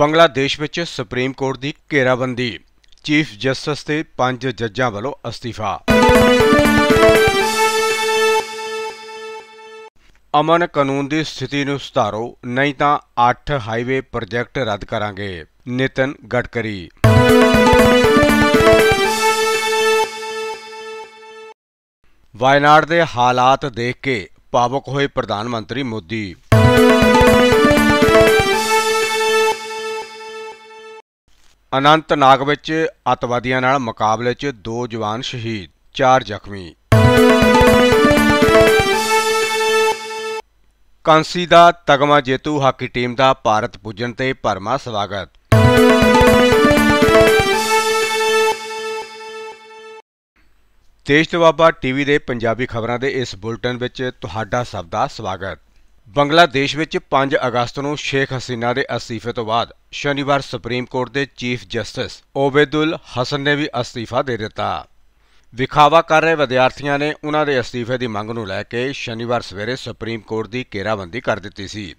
ਬੰਗਲਾਦੇਸ਼ ਵਿੱਚ supreme court ਦੀ ਘੇਰਾਬੰਦੀ ਚੀਫ ਜਸਟਿਸ ਤੇ ਪੰਜ ਜੱਜਾਂ ਵੱਲੋਂ ਅਸਤੀਫਾ ਅਮਨ ਕਾਨੂੰਨ ਦੀ ਸਥਿਤੀ ਨੂੰ ਸੁਧਾਰੋ ਨਹੀਂ ਤਾਂ 8 ਹਾਈਵੇ ਪ੍ਰੋਜੈਕਟ ਰੱਦ ਕਰਾਂਗੇ ਨਿਤਨ ਗਟਕਰੀ ਵਾਇਨਾਡ ਦੇ ਹਾਲਾਤ ਦੇਖ ਕੇ ਪਾਵਕ ਹੋਏ ਪ੍ਰਧਾਨ ਮੰਤਰੀ ਮੋਦੀ ਅਨੰਤਨਾਗ ਵਿੱਚ ਅਤਵਾਦੀਆਂ ਨਾਲ ਮੁਕਾਬਲੇ 'ਚ ਦੋ ਜਵਾਨ ਸ਼ਹੀਦ, ਚਾਰ ਜ਼ਖਮੀ। ਕਾਂਸੀ ਦਾ ਤਗਮਾ ਜੇਤੂ ਹਾਕੀ ਟੀਮ ਦਾ ਭਾਰਤ ਪੁੱਜਣ ਤੇ ਭਰਮਾ ਸਵਾਗਤ। ਦੇਸ਼ ਤੋਂ ਬਾਬਾ ਟੀਵੀ ਦੇ ਪੰਜਾਬੀ ਖਬਰਾਂ ਦੇ ਇਸ ਬੁਲਟਨ ਵਿੱਚ ਤੁਹਾਡਾ ਸਭ ਦਾ ਸਵਾਗਤ। ਬੰਗਲਾਦੇਸ਼ ਵਿੱਚ 5 ਅਗਸਤ ਨੂੰ ਸ਼ੇਖ ਹਸੀਨਾ ਦੇ ਅਸਤੀਫੇ ਤੋਂ ਬਾਅਦ ਸ਼ਨੀਵਾਰ ਸੁਪਰੀਮ ਕੋਰਟ ਦੇ ਚੀਫ ਜਸਟਿਸ ਓਬੈਦੁਲ ਹਸਨ ਨੇ ਵੀ ਅਸਤੀਫਾ ਦੇ ਦਿੱਤਾ ਵਿਖਾਵਾ ਕਰ ਰਹੇ ਵਿਦਿਆਰਥੀਆਂ ਨੇ ਉਹਨਾਂ ਦੇ ਅਸਤੀਫੇ ਦੀ ਮੰਗ ਨੂੰ ਲੈ ਕੇ ਸ਼ਨੀਵਾਰ ਸਵੇਰੇ ਸੁਪਰੀਮ ਕੋਰਟ ਦੀ ਘੇਰਾਬੰਦੀ ਕਰ ਦਿੱਤੀ ਸੀ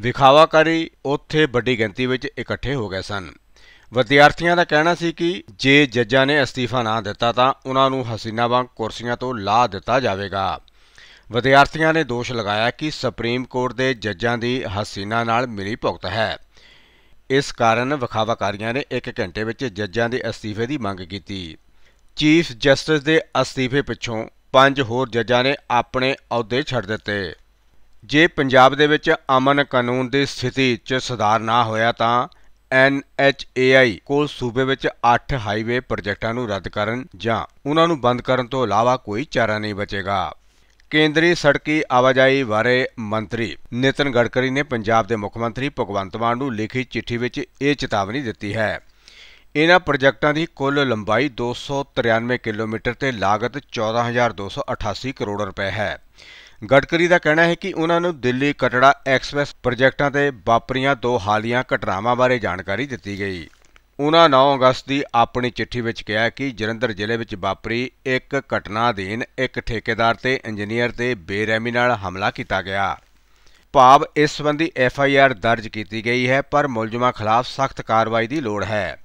ਵਿਖਾਵਾਕਾਰੀ ਉੱਥੇ ਵੱਡੀ ਗਿਣਤੀ ਵਿੱਚ ਇਕੱਠੇ ਹੋ ਗਏ ਸਨ ਵਿਦਿਆਰਥੀਆਂ ਦਾ ਕਹਿਣਾ ਸੀ ਕਿ ਜੇ ਜੱਜਾਂ ਨੇ ਅਸਤੀਫਾ ਨਾ ਦਿੱਤਾ ਤਾਂ ਉਹਨਾਂ ਨੂੰ ਹਸੀਨਾ ਵਾਂਗ ਕੁਰਸੀਆਂ ਤੋਂ ਲਾ ਦਿੱਤਾ ਜਾਵੇਗਾ ਵਿਦਿਆਰਥੀਆਂ ਨੇ ਦੋਸ਼ ਲਗਾਇਆ ਕਿ ਸੁਪਰੀਮ ਕੋਰਟ ਦੇ ਜੱਜਾਂ ਦੀ ਹਸੀਨਾ ਨਾਲ ਮਿਲੀ ਭੁਗਤ ਹੈ ਇਸ ਕਾਰਨ ਵਿਖਾਵਾਕਾਰੀਆਂ ਨੇ 1 ਘੰਟੇ ਵਿੱਚ ਜੱਜਾਂ ਦੇ ਅਸਤੀਫੇ ਦੀ ਮੰਗ ਕੀਤੀ ਚੀਫ ਜਸਟਿਸ ਦੇ ਅਸਤੀਫੇ ਪਿੱਛੋਂ ਪੰਜ ਹੋਰ ਜੱਜਾਂ ਨੇ ਆਪਣੇ ਅਹੁਦੇ ਛੱਡ ਦਿੱਤੇ ਜੇ ਪੰਜਾਬ ਦੇ ਵਿੱਚ ਅਮਨ ਕਾਨੂੰਨ ਦੀ ਸਥਿਤੀ 'ਚ ਸੁਧਾਰ ਨਾ ਹੋਇਆ ਤਾਂ NHAI ਕੋਲ ਸੂਬੇ ਵਿੱਚ 8 ਹਾਈਵੇ ਪ੍ਰੋਜੈਕਟਾਂ ਨੂੰ ਰੱਦ ਕਰਨ ਜਾਂ ਉਹਨਾਂ ਨੂੰ ਬੰਦ ਕਰਨ ਤੋਂ ਇਲਾਵਾ ਕੋਈ ਚਾਰਾ ਨਹੀਂ ਬਚੇਗਾ ਕੇਂਦਰੀ ਸੜਕੀ ਆਵਾਜਾਈ ਬਾਰੇ ਮੰਤਰੀ ਨਿਤਨ ਗੜਕਰੀ ਨੇ ਪੰਜਾਬ ਦੇ ਮੁੱਖ ਮੰਤਰੀ ਭਗਵੰਤ ਮਾਨ ਨੂੰ ਲਿਖੀ ਚਿੱਠੀ ਵਿੱਚ ਇਹ ਚੇਤਾਵਨੀ ਦਿੱਤੀ ਹੈ ਇਹਨਾਂ ਪ੍ਰੋਜੈਕਟਾਂ ਦੀ ਕੁੱਲ ਲੰਬਾਈ 293 ਕਿਲੋਮੀਟਰ ਤੇ ਲਾਗਤ 14288 ਕਰੋੜ ਰੁਪਏ ਹੈ ਗੜਕਰੀ ਦਾ ਕਹਿਣਾ ਹੈ ਕਿ ਉਹਨਾਂ ਨੂੰ ਦਿੱਲੀ ਕਟੜਾ ਐਕਸਪ੍ਰੈਸ ਪ੍ਰੋਜੈਕਟਾਂ ਤੇ ਵਾਪਰੀਆਂ ਦੋ ਹਾਲੀਆਂ ਘਟਨਾਵਾਂ ਬਾਰੇ ਜਾਣਕਾਰੀ ਦਿੱਤੀ ਗਈ ਉਹਨਾਂ 9 ਅਗਸਤ ਦੀ ਆਪਣੀ ਚਿੱਠੀ ਵਿੱਚ ਕਿਹਾ ਕਿ ਜਲੰਧਰ ਜ਼ਿਲ੍ਹੇ ਵਿੱਚ ਵਾਪਰੀ ਇੱਕ ਘਟਨਾ ਦੇਨ ਇੱਕ ਠੇਕੇਦਾਰ ਤੇ ਇੰਜੀਨੀਅਰ ਤੇ ਬੇਰਹਿਮੀ ਨਾਲ ਹਮਲਾ ਕੀਤਾ ਗਿਆ ਭਾਵ ਇਸ ਸੰਬੰਧੀ ਐਫ ਆਈ ਆਰ ਦਰਜ ਕੀਤੀ ਗਈ ਹੈ ਪਰ ਮੁਲਜ਼ਮਾਂ ਖਿਲਾਫ ਸਖਤ ਕਾਰਵਾਈ ਦੀ ਲੋੜ ਹੈ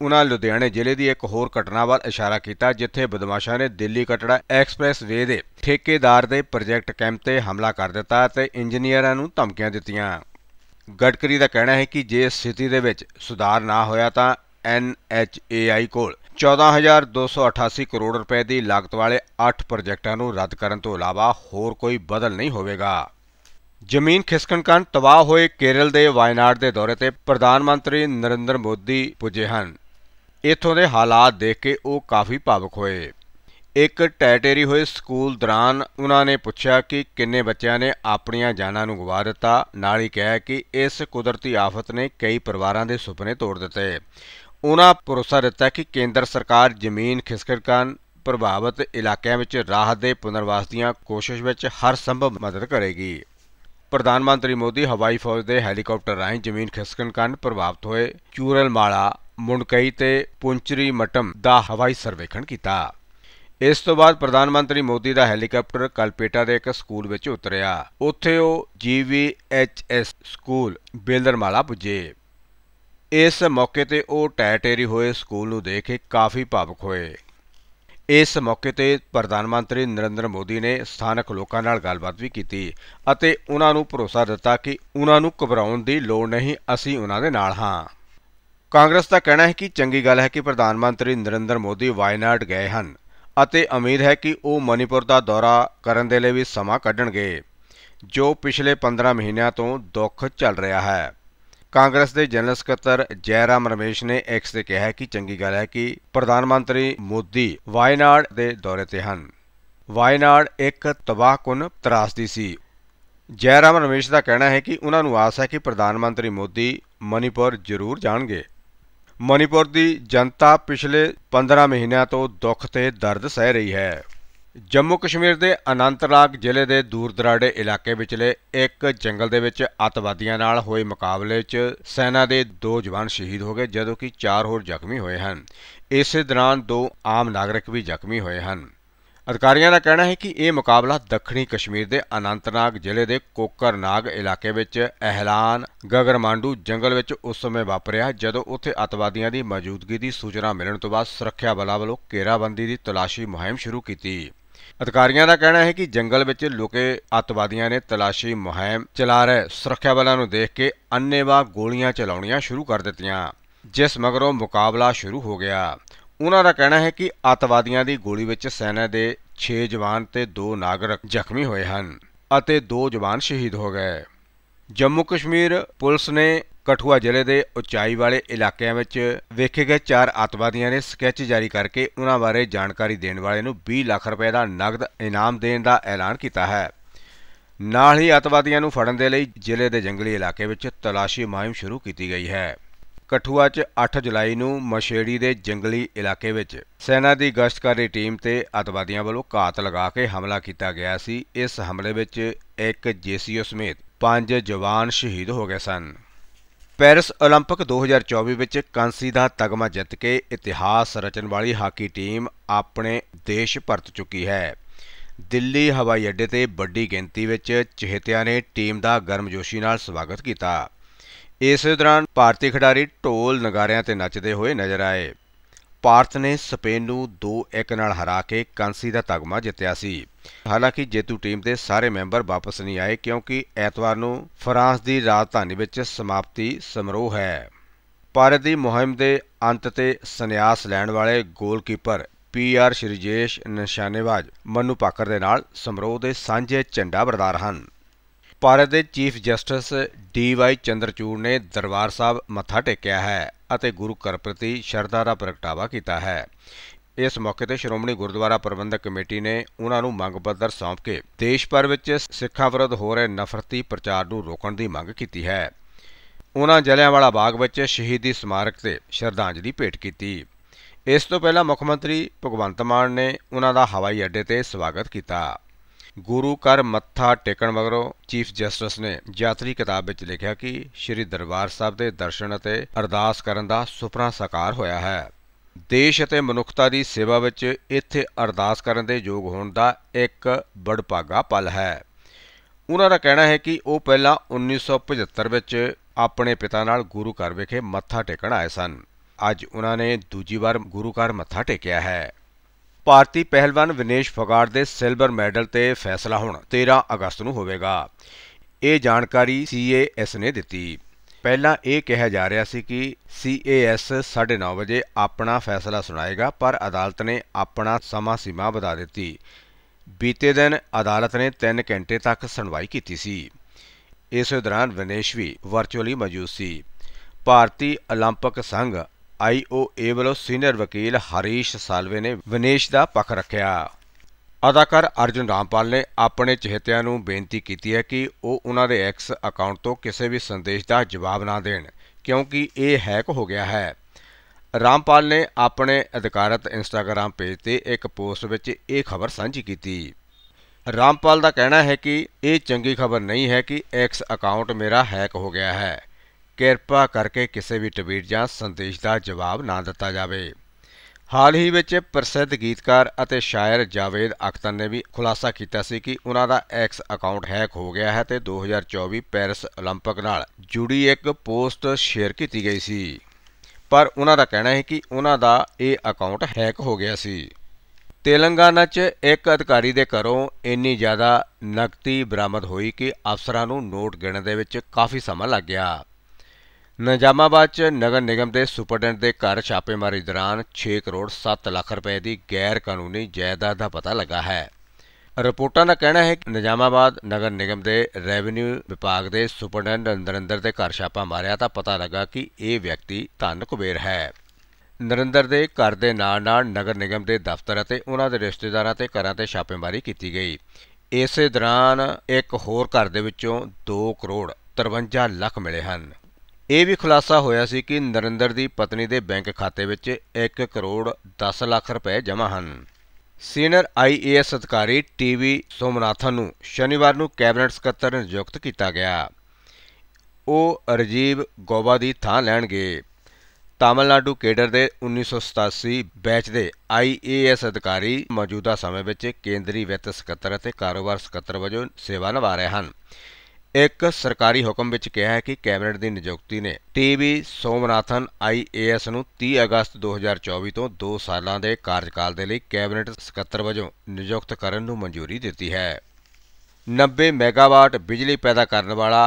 ਉਹਨਾਂ ਲੁਧਿਆਣੇ ਜ਼ਿਲ੍ਹੇ ਦੀ ਇੱਕ ਹੋਰ ਘਟਨਾ ਵੱਲ ਇਸ਼ਾਰਾ ਕੀਤਾ ਜਿੱਥੇ ਬਦਮਾਸ਼ਾਂ ਨੇ ਦਿੱਲੀ ਕਟੜਾ ਐਕਸਪ੍ਰੈਸ ਵੇ ਦੇ ਠੇਕੇਦਾਰ ਦੇ ਪ੍ਰੋਜੈਕਟ ਕੈਂਪ ਤੇ ਹਮਲਾ ਕਰ ਦਿੱਤਾ ਤੇ ਇੰਜੀਨੀਅਰਾਂ ਨੂੰ ਧਮਕੀਆਂ ਦਿੱਤੀਆਂ ਗਡਕਰੀ ਦਾ ਕਹਿਣਾ ਹੈ ਕਿ ਜੇ ਸਥਿਤੀ ਦੇ ਵਿੱਚ ਸੁਧਾਰ ਨਾ ਹੋਇਆ ਤਾਂ NHAI ਕੋਲ 14288 ਕਰੋੜ ਰੁਪਏ ਦੀ ਲਾਗਤ ਵਾਲੇ 8 ਪ੍ਰੋਜੈਕਟਾਂ ਨੂੰ ਰੱਦ ਕਰਨ ਤੋਂ ਇਲਾਵਾ ਹੋਰ ਕੋਈ ਬਦਲ ਨਹੀਂ ਹੋਵੇਗਾ ਜ਼ਮੀਨ ਖਿਸਕਣ ਕਾਰਨ ਤਬਾਹ ਹੋਏ ਕੇਰਲ ਦੇ ਵਾਇਨਾਡ ਦੇ ਦੌਰੇ ਤੇ ਪ੍ਰਧਾਨ ਮੰਤਰੀ ਨਰਿੰਦਰ ਮੋਦੀ ਪੁੱਜੇ ਹਨ ਇਥੋਂ ਦੇ ਹਾਲਾਤ ਦੇਖ ਕੇ ਉਹ ਕਾਫੀ ਭਾਵਕ ਹੋਏ ਇੱਕ ਟੈਟੇਰੀ ਹੋਏ ਸਕੂਲ ਦੌਰਾਨ ਉਹਨਾਂ ਨੇ ਪੁੱਛਿਆ ਕਿ ਕਿੰਨੇ ਬੱਚਿਆਂ ਨੇ ਆਪਣੀਆਂ ਜਾਨਾਂ ਨੂੰ ਗਵਾ ਦਿੱਤਾ ਨਾਲ ਹੀ ਕਿਹਾ ਕਿ ਇਸ ਕੁਦਰਤੀ ਆਫਤ ਨੇ ਕਈ ਪਰਿਵਾਰਾਂ ਦੇ ਸੁਪਨੇ ਤੋੜ ਦਿੱਤੇ ਉਹਨਾਂ ਪੁਰਸਾ ਦਿੱਤਾ ਕਿ ਕੇਂਦਰ ਸਰਕਾਰ ਜ਼ਮੀਨ ਖਿਸਕਣ ਕਾਰਨ ਪ੍ਰਭਾਵਿਤ ਇਲਾਕਿਆਂ ਵਿੱਚ ਰਾਹਤ ਦੇ ਪੁਨਰਵਾਸ ਦੀਆਂ ਕੋਸ਼ਿਸ਼ ਵਿੱਚ ਹਰ ਸੰਭਵ ਮਦਦ ਕਰੇਗੀ ਪ੍ਰਧਾਨ ਮੰਤਰੀ ਮੋਦੀ ਹਵਾਈ ਫੌਜ ਦੇ ਹੈਲੀਕਾਪਟਰ ਰਾਹੀਂ ਜ਼ਮੀਨ ਖਿਸਕਣ ਕਾਰਨ ਪ੍ਰਭਾਵਿਤ ਹੋਏ ਚੂਰਲ ਮਾਲਾ ਮੁੰਡਕਈ ਤੇ ਪੁੰਚਰੀ ਮਟਮ ਦਾ ਹਵਾਈ ਸਰਵੇਖਣ ਕੀਤਾ ਇਸ ਤੋਂ ਬਾਅਦ ਪ੍ਰਧਾਨ ਮੰਤਰੀ ਮੋਦੀ ਦਾ ਹੈਲੀਕਾਪਟਰ ਕਲਪੇਟਾ ਦੇ ਇੱਕ ਸਕੂਲ ਵਿੱਚ ਉਤਰਿਆ ਉੱਥੇ ਉਹ ਜੀਵੀਐਚਐਸ ਸਕੂਲ ਬੇਲਦਰਮਾਲਾ ਪੁੱਜੇ ਇਸ ਮੌਕੇ ਤੇ ਉਹ ਟੈਟੇਰੀ ਹੋਏ ਸਕੂਲ ਨੂੰ ਦੇਖ ਕੇ ਕਾਫੀ ਭਾਵੁਕ ਹੋਏ ਇਸ ਮੌਕੇ ਤੇ ਪ੍ਰਧਾਨ ਮੰਤਰੀ ਨਰਿੰਦਰ ਮੋਦੀ ਨੇ ਸਥਾਨਕ ਲੋਕਾਂ ਨਾਲ ਗੱਲਬਾਤ ਵੀ ਕੀਤੀ ਅਤੇ ਉਹਨਾਂ ਨੂੰ ਭਰੋਸਾ ਦਿੱਤਾ ਕਿ ਉਹਨਾਂ ਨੂੰ ਘਬਰਾਉਣ ਦੀ ਲੋੜ ਨਹੀਂ ਅਸੀਂ ਉਹਨਾਂ ਦੇ ਨਾਲ ਹਾਂ ਕਾਂਗਰਸ ਦਾ ਕਹਿਣਾ ਹੈ ਕਿ ਚੰਗੀ ਗੱਲ ਹੈ ਕਿ ਪ੍ਰਧਾਨ ਮੰਤਰੀ ਨਰਿੰਦਰ ਮੋਦੀ ਵਾਇਨਾਟ ਗਏ ਹਨ ਅਤੇ ਉਮੀਦ ਹੈ ਕਿ ਉਹ ਮਨੀਪੁਰ ਦਾ ਦੌਰਾ ਕਰਨ ਦੇ ਲਈ ਵੀ ਸਮਾਂ ਕੱਢਣਗੇ ਜੋ ਪਿਛਲੇ 15 ਮਹੀਨਿਆਂ ਤੋਂ ਦੁੱਖ ਚੱਲ ਰਿਹਾ ਹੈ ਕਾਂਗਰਸ ਦੇ ਜਨਰਲ ਸਕੱਤਰ ਜੈਰਾਮ ਰਮੇਸ਼ ਨੇ ਐਕਸ ਤੇ ਕਿਹਾ ਕਿ ਚੰਗੀ ਗੱਲ ਹੈ ਕਿ ਪ੍ਰਧਾਨ ਮੰਤਰੀ ਮੋਦੀ ਵਾਇਨਾਡ ਦੇ ਦੌਰੇ ਤੇ ਹਨ ਵਾਇਨਾਡ ਇੱਕ ਤਬਾਹਕੁਨ ਤਰਾਸਦੀ ਸੀ ਜੈਰਾਮ ਰਮੇਸ਼ ਦਾ ਕਹਿਣਾ ਹੈ ਕਿ ਉਹਨਾਂ ਨੂੰ ਆਸ ਹੈ ਕਿ ਪ੍ਰਧਾਨ ਮੰਤਰੀ ਮੋਦੀ ਮਨੀਪੁਰ ਜ਼ਰੂਰ ਜਾਣਗੇ ਮਨੀਪੁਰ ਦੀ ਜਨਤਾ ਪਿਛਲੇ 15 ਮਹੀਨਿਆਂ ਤੋਂ ਦੁੱਖ ਤੇ ਦਰਦ ਸਹਿ ਰਹੀ ਹੈ ਜੰਮੂ ਕਸ਼ਮੀਰ ਦੇ ਅਨੰਤਨਾਗ ਜ਼ਿਲ੍ਹੇ ਦੇ ਦੂਰ-ਦਰਾਡੇ ਇਲਾਕੇ ਵਿਚਲੇ ਇੱਕ ਜੰਗਲ ਦੇ ਵਿੱਚ ਅਤਵਾਦੀਆਂ ਨਾਲ ਹੋਏ ਮੁਕਾਬਲੇ 'ਚ ਸੈਨਾ ਦੇ ਦੋ ਜਵਾਨ ਸ਼ਹੀਦ ਹੋ ਗਏ ਜਦੋਂ ਕਿ ਚਾਰ ਹੋਰ ਜ਼ਖਮੀ ਹੋਏ ਹਨ ਇਸੇ ਦੌਰਾਨ ਦੋ ਆਮ ਨਾਗਰਿਕ ਵੀ ਜ਼ਖਮੀ ਹੋਏ ਹਨ ਅਧਿਕਾਰੀਆਂ ਦਾ ਕਹਿਣਾ ਹੈ ਕਿ ਇਹ ਮੁਕਾਬਲਾ ਦੱਖਣੀ ਕਸ਼ਮੀਰ ਦੇ ਅਨੰਤਨਾਗ ਜ਼ਿਲ੍ਹੇ ਦੇ ਕੋਕਰਨਾਗ ਇਲਾਕੇ ਵਿੱਚ ਐਲਾਨ ਗਗਰਮਾਂਡੂ ਜੰਗਲ ਵਿੱਚ ਉਸ ਸਮੇਂ ਵਾਪਰਿਆ ਜਦੋਂ ਉੱਥੇ ਅਤਵਾਦੀਆਂ ਦੀ ਮੌਜੂਦਗੀ ਦੀ ਸੂਚਨਾ ਮਿਲਣ ਤੋਂ ਬਾਅਦ ਸੁਰੱਖਿਆ ਬਲਾਂ ਵੱਲੋਂ ਘੇਰਾਬੰਦੀ ਦੀ ਤਲਾਸ਼ੀ ਮੁਹਿੰਮ ਸ਼ੁਰੂ ਕੀਤੀ ਅਧਿਕਾਰੀਆਂ ਦਾ ਕਹਿਣਾ ਹੈ ਕਿ ਜੰਗਲ ਵਿੱਚ ਲੁਕੇ ਅਤਵਾਦੀਆਂ ਨੇ ਤਲਾਸ਼ੀ ਮੁਹਿੰਮ ਚਲਾ ਰਹੇ ਸੁਰੱਖਿਆ ਬਲਾਂ ਨੂੰ ਦੇਖ ਕੇ ਅੰਨੇਵਾਹ ਗੋਲੀਆਂ ਚਲਾਉਣੀਆਂ ਸ਼ੁਰੂ ਕਰ ਦਿੱਤੀਆਂ ਜਿਸ ਮਗਰੋਂ ਮੁਕਾਬਲਾ ਸ਼ੁਰੂ ਹੋ ਗਿਆ ਉਹਨਾਂ ਦਾ ਕਹਿਣਾ ਹੈ ਕਿ ਅਤਵਾਦੀਆਂ ਦੀ ਗੋਲੀ ਵਿੱਚ ਸੈਨਾ ਦੇ 6 ਜਵਾਨ ਤੇ 2 ਨਾਗਰਿਕ ਜ਼ਖਮੀ ਹੋਏ ਹਨ ਅਤੇ 2 ਜਵਾਨ ਸ਼ਹੀਦ ਹੋ ਗਏ ਜੰਮੂ ਕਸ਼ਮੀਰ ਪੁਲਿਸ ਨੇ ਕਠੂਆ ਜ਼ਿਲ੍ਹੇ ਦੇ ਉਚਾਈ ਵਾਲੇ ਇਲਾਕਿਆਂ ਵਿੱਚ ਵੇਖੇ ਗਏ 4 ਅਤਵਾਦੀਆਂ ਨੇ ਸਕੈਚ ਜਾਰੀ ਕਰਕੇ ਉਹਨਾਂ ਬਾਰੇ ਜਾਣਕਾਰੀ ਦੇਣ ਵਾਲੇ ਨੂੰ 20 ਲੱਖ ਰੁਪਏ ਦਾ ਨਗਦ ਇਨਾਮ ਦੇਣ ਦਾ ਐਲਾਨ ਕੀਤਾ ਹੈ ਨਾਲ ਹੀ ਅਤਵਾਦੀਆਂ ਨੂੰ ਫੜਨ ਦੇ ਲਈ ਜ਼ਿਲ੍ਹੇ ਦੇ ਜੰਗਲੀ ਇਲਾਕੇ ਵਿੱਚ ਤਲਾਸ਼ੀ ਮੁਹਿੰਮ ਸ਼ੁਰੂ ਕੀਤੀ ਗਈ ਹੈ ਕਠੂਆ 'ਚ 8 ਜੁਲਾਈ ਨੂੰ ਮਸ਼ੇੜੀ ਦੇ ਜੰਗਲੀ ਇਲਾਕੇ ਵਿੱਚ ਸੈਨਾ ਦੀ ਗਸ਼ਤ ਕਰ ਰਹੀ ਟੀਮ ਤੇ ਅਤਵਾਦੀਆਂ ਵੱਲੋਂ ਘਾਤ ਲਗਾ ਕੇ ਹਮਲਾ ਕੀਤਾ ਗਿਆ ਸੀ ਇਸ ਹਮਲੇ ਵਿੱਚ ਇੱਕ ਜੀਸੀਓ ਸਮੇਤ 5 ਜਵਾਨ ਸ਼ਹੀਦ ਹੋ ਗਏ ਸਨ ਪੈਰਿਸ 올림픽 2024 ਵਿੱਚ ਕਾਂਸੀ ਦਾ ਤਗਮਾ ਜਿੱਤ ਕੇ ਇਤਿਹਾਸ ਰਚਣ ਵਾਲੀ ਹਾਕੀ ਟੀਮ ਆਪਣੇ ਦੇਸ਼ ਪਰਤ ਚੁੱਕੀ ਹੈ ਦਿੱਲੀ ਹਵਾਈ ਅੱਡੇ ਤੇ ਵੱਡੀ ਗਿਣਤੀ ਵਿੱਚ ਚਹੇਤਿਆਂ ਨੇ ਟੀਮ ਦਾ ਗਰਮਜੋਸ਼ੀ ਨਾਲ ਸਵਾਗਤ ਕੀਤਾ ਇਸ ਦੌਰਾਨ ਭਾਰਤੀ ਖਿਡਾਰੀ ਢੋਲ ਨਗਾਰਿਆਂ ਤੇ ਨੱਚਦੇ ਹੋਏ ਨਜ਼ਰ ਆਏ ਭਾਰਤ ਨੇ ਸਪੇਨ ਨੂੰ 2-1 ਨਾਲ ਹਰਾ ਕੇ ਕਾਂਸੀ ਦਾ ਤਗਮਾ ਜਿੱਤਿਆ ਸੀ ਹਾਲਾਂਕਿ ਜੇਤੂ ਟੀਮ ਦੇ ਸਾਰੇ ਮੈਂਬਰ ਵਾਪਸ ਨਹੀਂ ਆਏ ਕਿਉਂਕਿ ਐਤਵਾਰ ਨੂੰ ਫਰਾਂਸ ਦੀ ਰਾਜਧਾਨੀ ਵਿੱਚ ਸਮਾਪਤੀ ਸਮਾਰੋਹ ਹੈ ਭਾਰਤ ਦੀ ਮੁਹਿੰਮ ਦੇ ਅੰਤ ਤੇ ਸੰਨਿਆਸ ਲੈਣ ਵਾਲੇ ਗੋਲਕੀਪਰ ਪੀ ਆਰ ਸ਼੍ਰੀਜੇਸ਼ ਨਿਸ਼ਾਨੇਬਾਜ਼ ਮਨੂ ਪਾਕਰ ਦੇ ਨਾਲ ਸਮਾਰੋਹ ਦੇ ਸਾਂਝੇ ਝੰਡਾ ਬਰਦਾਰ ਹਨ ਭਾਰਤ ਦੇ chief justice D Y Chandrachud ਨੇ ਦਰਬਾਰ ਸਾਹਿਬ ਮੱਥਾ ਟੇਕਿਆ ਹੈ ਅਤੇ ਗੁਰੂ ਘਰ ਪ੍ਰਤੀ ਸ਼ਰਧਾ ਦਾ ਪ੍ਰਗਟਾਵਾ ਕੀਤਾ ਹੈ ਇਸ ਮੌਕੇ ਤੇ ਸ਼੍ਰੋਮਣੀ ਗੁਰਦੁਆਰਾ ਪ੍ਰਬੰਧਕ ਕਮੇਟੀ ਨੇ ਉਹਨਾਂ ਨੂੰ ਮੰਗ ਪੱਤਰ ਸੌਂਪ ਕੇ ਦੇਸ਼ ਭਰ ਵਿੱਚ ਸਿੱਖਾਂ ਵਿਰੁੱਧ ਹੋ ਰਹੇ ਨਫ਼ਰਤੀ ਪ੍ਰਚਾਰ ਨੂੰ ਰੋਕਣ ਦੀ ਮੰਗ ਕੀਤੀ ਹੈ ਉਹਨਾਂ ਜਲਿਆਂਵਾਲਾ ਬਾਗ ਵਿੱਚ ਸ਼ਹੀਦੀ ਸਮਾਰਕ ਤੇ ਸ਼ਰਧਾਂਜਲੀ ਭੇਟ ਕੀਤੀ ਇਸ ਤੋਂ ਪਹਿਲਾਂ ਮੁੱਖ ਮੰਤਰੀ ਭਗਵੰਤ ਮਾਨ ਨੇ ਉਹਨਾਂ ਦਾ ਹਵਾਈ ਅੱਡੇ ਤੇ ਸਵਾਗਤ ਕੀਤਾ ਗੁਰੂ ਘਰ ਮੱਥਾ ਟੇਕਣ ਮਗਰੋਂ ਚੀਫ ਜਸਟਿਸ ਨੇ ਯਾਤਰੀ ਕਿਤਾਬ ਵਿੱਚ ਲਿਖਿਆ ਕਿ ਸ੍ਰੀ ਦਰਬਾਰ ਸਾਹਿਬ ਦੇ ਦਰਸ਼ਨ ਅਤੇ ਅਰਦਾਸ ਕਰਨ ਦਾ ਸੁਪਨਾ ਸਾਕਾਰ ਹੋਇਆ ਹੈ ਦੇਸ਼ ਅਤੇ ਮਨੁੱਖਤਾ ਦੀ ਸੇਵਾ ਵਿੱਚ ਇੱਥੇ ਅਰਦਾਸ ਕਰਨ ਦੇ ਯੋਗ ਹੋਣ ਦਾ ਇੱਕ ਬੜਪਾਗਾ ਪਲ ਹੈ ਉਹਨਾਂ ਦਾ ਕਹਿਣਾ ਹੈ ਕਿ ਉਹ ਪਹਿਲਾਂ 1975 ਵਿੱਚ ਆਪਣੇ ਪਿਤਾ ਨਾਲ ਗੁਰੂ ਘਰ ਵਿਖੇ ਮੱਥਾ ਟੇਕਣ ਆਏ ਸਨ ਅੱਜ ਉਹਨਾਂ ਨੇ ਦੂਜੀ ਵਾਰ ਗੁਰੂ ਘਰ ਮੱਥਾ ਟੇਕਿਆ ਹੈ ਭਾਰਤੀ ਪਹਿਲਵਾਨ ਵਿਨੇਸ਼ ਫਗਾੜ ਦੇ ਸਿਲਵਰ ਮੈਡਲ ਤੇ ਫੈਸਲਾ ਹੁਣ 13 ਅਗਸਤ ਨੂੰ ਹੋਵੇਗਾ ਇਹ ਜਾਣਕਾਰੀ ਸੀਏਐਸ ਨੇ ਦਿੱਤੀ ਪਹਿਲਾਂ ਇਹ ਕਿਹਾ ਜਾ ਰਿਹਾ ਸੀ ਕਿ ਸੀਏਐਸ 9:30 ਵਜੇ ਆਪਣਾ ਫੈਸਲਾ ਸੁਣਾਏਗਾ ਪਰ ਅਦਾਲਤ ਨੇ ਆਪਣਾ ਸਮਾਂ ਸੀਮਾ ਵਧਾ ਦਿੱਤੀ ਬੀਤੇ ਦਿਨ ਅਦਾਲਤ ਨੇ 3 ਘੰਟੇ ਤੱਕ ਸੁਣਵਾਈ ਕੀਤੀ ਸੀ ਇਸੇ ਦੌਰਾਨ ਵਿਨੇਸ਼ ਵੀ ਵਰਚੁਅਲੀ ਮੌਜੂਦ ਸੀ ਭਾਰਤੀ 올림픽 ਸੰਘ ਆਈਓਏ ਵੱਲੋਂ ਸੀਨੀਅਰ ਵਕੀਲ ਹਰੀਸ਼ ਸਾਲਵੇ ਨੇ ਵਿਨੇਸ਼ ਦਾ ਪੱਖ ਰੱਖਿਆ ਅਦਾਕਾਰ ਅਰਜੁਨ ਰਾਮਪਾਲ ਨੇ ਆਪਣੇ ਚਹਤਿਆਂ ਨੂੰ ਬੇਨਤੀ ਕੀਤੀ ਹੈ ਕਿ ਉਹ ਉਹਨਾਂ ਦੇ ਐਕਸ ਅਕਾਊਂਟ ਤੋਂ ਕਿਸੇ ਵੀ ਸੰਦੇਸ਼ ਦਾ ਜਵਾਬ ਨਾ ਦੇਣ ਕਿਉਂਕਿ ਇਹ ਹੈਕ ਹੋ ਗਿਆ ਹੈ ਰਾਮਪਾਲ ਨੇ ਆਪਣੇ ਅਧਿਕਾਰਤ ਇੰਸਟਾਗ੍ਰam ਪੇਜ ਤੇ ਇੱਕ ਪੋਸਟ ਵਿੱਚ ਇਹ ਖਬਰ ਸਾਂਝੀ ਕੀਤੀ ਰਾਮਪਾਲ ਦਾ ਕਹਿਣਾ ਹੈ ਕਿ ਇਹ ਚੰਗੀ ਖਬਰ ਨਹੀਂ ਹੈ ਕਿ ਐਕਸ ਅਕਾਊਂਟ ਮੇਰਾ ਹੈਕ ਹੋ ਗਿਆ ਹੈ ਕਿਰਪਾ ਕਰਕੇ ਕਿਸੇ ਵੀ ਟਵੀਟ ਜਾਂ ਸੰਦੇਸ਼ ਦਾ ਜਵਾਬ ਨਾ ਦਿੱਤਾ ਜਾਵੇ ਹਾਲ ਹੀ ਵਿੱਚ ਪ੍ਰਸਿੱਧ ਗੀਤਕਾਰ ਅਤੇ ਸ਼ਾਇਰ ਜਾਵੇਦ ਅਖਤਰ ਨੇ ਵੀ ਖੁਲਾਸਾ ਕੀਤਾ ਸੀ ਕਿ ਉਹਨਾਂ ਦਾ ਐਕਸ ਅਕਾਊਂਟ ਹੈਕ ਹੋ ਗਿਆ ਹੈ ਤੇ 2024 ਪੈਰਿਸ 올림픽 ਨਾਲ ਜੁੜੀ ਇੱਕ ਪੋਸਟ ਸ਼ੇਅਰ ਕੀਤੀ ਗਈ ਸੀ ਪਰ ਉਹਨਾਂ ਦਾ ਕਹਿਣਾ ਹੈ ਕਿ ਉਹਨਾਂ ਦਾ ਇਹ ਅਕਾਊਂਟ ਹੈਕ ਹੋ ਗਿਆ ਸੀ ਤੇਲੰਗਾਨਾ 'ਚ ਇੱਕ ਅਧਿਕਾਰੀ ਦੇ ਘਰੋਂ ਇੰਨੀ ਜ਼ਿਆਦਾ ਨਕਦੀ ਬਰਾਮਦ ਹੋਈ ਕਿ ਅਫਸਰਾਂ ਨੂੰ ਨੋਟ ਗਿਣਨ ਦੇ ਵਿੱਚ ਕਾਫੀ ਸਮਾਂ ਲੱਗ ਗਿਆ ਨਜਾਮਾਬਾਦ 'ਚ ਨਗਰ ਨਿਗਮ ਦੇ ਸੁਪਰਡੈਂਟ ਦੇ ਘਰ ਛਾਪੇਮਾਰੀ ਦੌਰਾਨ 6 ਕਰੋੜ 7 ਲੱਖ ਰੁਪਏ ਦੀ ਗੈਰ ਕਾਨੂੰਨੀ ਜਾਇਦਾਦ ਦਾ ਪਤਾ ਲੱਗਾ ਹੈ ਰਿਪੋਰਟਾਂ ਦਾ ਕਹਿਣਾ ਹੈ ਕਿ ਨਜਾਮਾਬਾਦ ਨਗਰ ਨਿਗਮ ਦੇ ਰੈਵਨਿਊ ਵਿਭਾਗ ਦੇ ਸੁਪਰਡੈਂਟ ਨਰਿੰਦਰ ਦੇ ਘਰ ਛਾਪਾ ਮਾਰਿਆ ਤਾਂ ਪਤਾ ਲੱਗਾ ਕਿ ਇਹ ਵਿਅਕਤੀ ਧਨ ਕੁਬੇਰ ਹੈ ਨਰਿੰਦਰ ਦੇ ਘਰ ਦੇ ਨਾਲ-ਨਾਲ ਨਗਰ ਨਿਗਮ ਦੇ ਦਫ਼ਤਰ ਅਤੇ ਉਹਨਾਂ ਦੇ ਰਿਸ਼ਤੇਦਾਰਾਂ ਤੇ ਘਰਾਂ ਤੇ ਛਾਪੇਮਾਰੀ ਕੀਤੀ ਗਈ ਇਸੇ ਦੌਰਾਨ ਇੱਕ ਹੋਰ ਘਰ ਦੇ ਵਿੱਚੋਂ 2 ਕਰੋੜ 53 ਲੱਖ ਮਿਲੇ ਹਨ ਇਹ ਵੀ ਖੁਲਾਸਾ ਹੋਇਆ ਸੀ ਕਿ ਨਰਿੰਦਰ ਦੀ ਪਤਨੀ ਦੇ ਬੈਂਕ ਖਾਤੇ ਵਿੱਚ 1 ਕਰੋੜ 10 ਲੱਖ ਰੁਪਏ ਜਮ੍ਹਾਂ ਹਨ ਸੀਨੀਅਰ ਆਈਏਐਸ ਅਧਿਕਾਰੀ ਟੀਵੀ ਸੋਮਨਾਥਨ ਨੂੰ ਸ਼ਨੀਵਾਰ ਨੂੰ ਕੈਬਨਿਟ ਸਕੱਤਰ ਨਿਯੁਕਤ ਕੀਤਾ ਗਿਆ ਉਹ ਰਜੀਵ ਗੋਬਾ ਦੀ ਥਾਂ ਲੈਣਗੇ ਤਾਮਿਲਨਾਡੂ ਕੇਡਰ ਦੇ 1987 ਬੈਚ ਦੇ ਆਈਏਐਸ ਅਧਿਕਾਰੀ ਮੌਜੂਦਾ ਸਮੇਂ ਵਿੱਚ ਕੇਂਦਰੀ ਵਿੱਤ ਸਕੱਤਰ ਅਤੇ ਕਾਰੋਬਾਰ ਸਕੱਤਰ ਵਜੋਂ ਸੇਵਾ ਨਿਭਾ ਰਹੇ ਹਨ ਇੱਕ ਸਰਕਾਰੀ ਹੁਕਮ ਵਿੱਚ ਕਿਹਾ ਹੈ ਕਿ ਕੈਬਨਿਟ ਦੀ ਨਿਯੁਕਤੀ ਨੇ ਟੀਵੀ ਸੋਮਨਾਥਨ ਆਈਏਐਸ ਨੂੰ 30 ਅਗਸਤ 2024 ਤੋਂ 2 ਸਾਲਾਂ ਦੇ ਕਾਰਜਕਾਲ ਦੇ ਲਈ ਕੈਬਨਿਟ ਸਕੱਤਰ ਵਜੋਂ ਨਿਯੁਕਤ ਕਰਨ ਨੂੰ ਮਨਜ਼ੂਰੀ ਦਿੱਤੀ ਹੈ 90 ਮੈਗਾਵਾਟ ਬਿਜਲੀ ਪੈਦਾ ਕਰਨ ਵਾਲਾ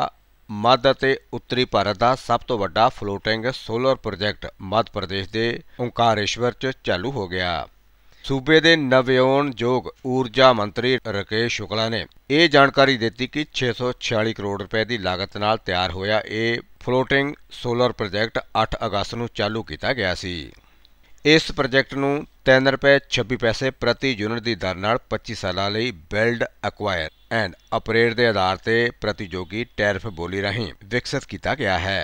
ਮੱਧ ਅਤੇ ਉੱਤਰੀ ਭਾਰਤ ਦਾ ਸਭ ਤੋਂ ਵੱਡਾ floating solar project Madhya Pradesh ਦੇ ਓੰਕਾਰੇਸ਼ਵਰ 'ਚ ਚਾਲੂ ਹੋ ਗਿਆ ਸੂਬੇ ਦੇ ਨਵਿਆਉਣਯੋਗ ਊਰਜਾ ਮੰਤਰੀ ਰਕੇਸ਼ ਸ਼ੁਕਲਾ ਨੇ ਇਹ ਜਾਣਕਾਰੀ ਦਿੱਤੀ ਕਿ 646 ਕਰੋੜ ਰੁਪਏ ਦੀ ਲਾਗਤ ਨਾਲ ਤਿਆਰ ਹੋਇਆ ਇਹ ਫਲੋਟਿੰਗ ਸੋਲਰ ਪ੍ਰੋਜੈਕਟ 8 ਅਗਸਤ ਨੂੰ ਚਾਲੂ ਕੀਤਾ ਗਿਆ ਸੀ ਇਸ ਪ੍ਰੋਜੈਕਟ ਨੂੰ 3 ਰੁਪਏ 26 ਪੈਸੇ ਪ੍ਰਤੀ ਯੂਨਿਟ ਦੀ ਦਰ ਨਾਲ 25 ਸਾਲਾਂ ਲਈ ਬਿਲਡ ਐਕਵਾਇਰ ਐਂਡ ਆਪਰੇਟ ਦੇ ਆਧਾਰ ਤੇ ਪ੍ਰਤੀਯੋਗੀ ਟੈਰਿਫ ਬੋਲੀ ਰਾਹੀਂ ਵਿਕਸਿਤ ਕੀਤਾ ਗਿਆ ਹੈ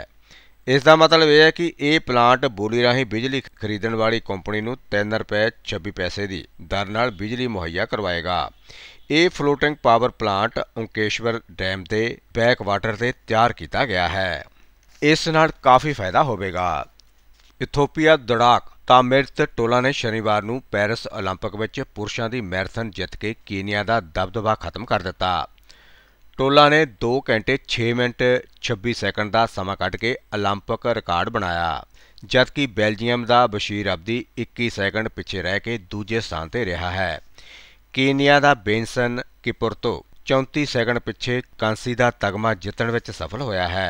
ਇਸ ਦਾ ਮਤਲਬ ਇਹ ਹੈ ਕਿ ਇਹ ਪਲਾਂਟ ਬੋਲੀ ਰਾਹੀਂ ਬਿਜਲੀ ਖਰੀਦਣ ਵਾਲੀ ਕੰਪਨੀ ਨੂੰ 3 ਰੁਪਏ 26 ਪੈਸੇ ਦੀ ਦਰ ਨਾਲ ਬਿਜਲੀ ਮੁਹੱਈਆ ਕਰਵਾਏਗਾ ਇਹ floating power plant Omkareshwar dam ਦੇ ਬੈਕ ਵਾਟਰ ਤੇ ਤਿਆਰ ਕੀਤਾ ਗਿਆ ਹੈ ਇਸ ਨਾਲ ਕਾਫੀ ਫਾਇਦਾ ਹੋਵੇਗਾ ਇਥੋਪੀਆ ਦੜਾਕ ਤਾਮਿਰਤ ਟੋਲਾ ਨੇ ਸ਼ਨੀਵਾਰ ਨੂੰ ਪੈਰਿਸ 올림픽 ਵਿੱਚ ਪੁਰਸ਼ਾਂ ਦੀ ਮੈਰਾਥਨ ਜਿੱਤ ਕੇ ਕੀਨੀਆ ਦਾ ਦਬਦਬਾ ਖਤਮ ਕਰ ਦਿੱਤਾ ਟੋਲਾ ਨੇ 2 ਘੰਟੇ 6 ਮਿੰਟ 26 ਸੈਕਿੰਡ ਦਾ ਸਮਾਂ ਕੱਢ ਕੇ 올림픽 ਰਿਕਾਰਡ ਬਣਾਇਆ ਜਦਕਿ ਬੈਲਜੀਅਮ ਦਾ ਬਸ਼ੀਰ ਅਬਦੀ 21 ਸੈਕਿੰਡ ਪਿੱਛੇ ਰਹਿ ਕੇ ਦੂਜੇ ਸਥਾਨ ਤੇ ਰਿਹਾ ਹੈ ਕੀਨੀਆ ਦਾ ਬੈਂਸਨ ਕਿਪੁਰਤੋ 34 ਸੈਕਿੰਡ ਪਿੱਛੇ ਕਾਂਸੀ ਦਾ ਤਗਮਾ ਜਿੱਤਣ ਵਿੱਚ ਸਫਲ ਹੋਇਆ ਹੈ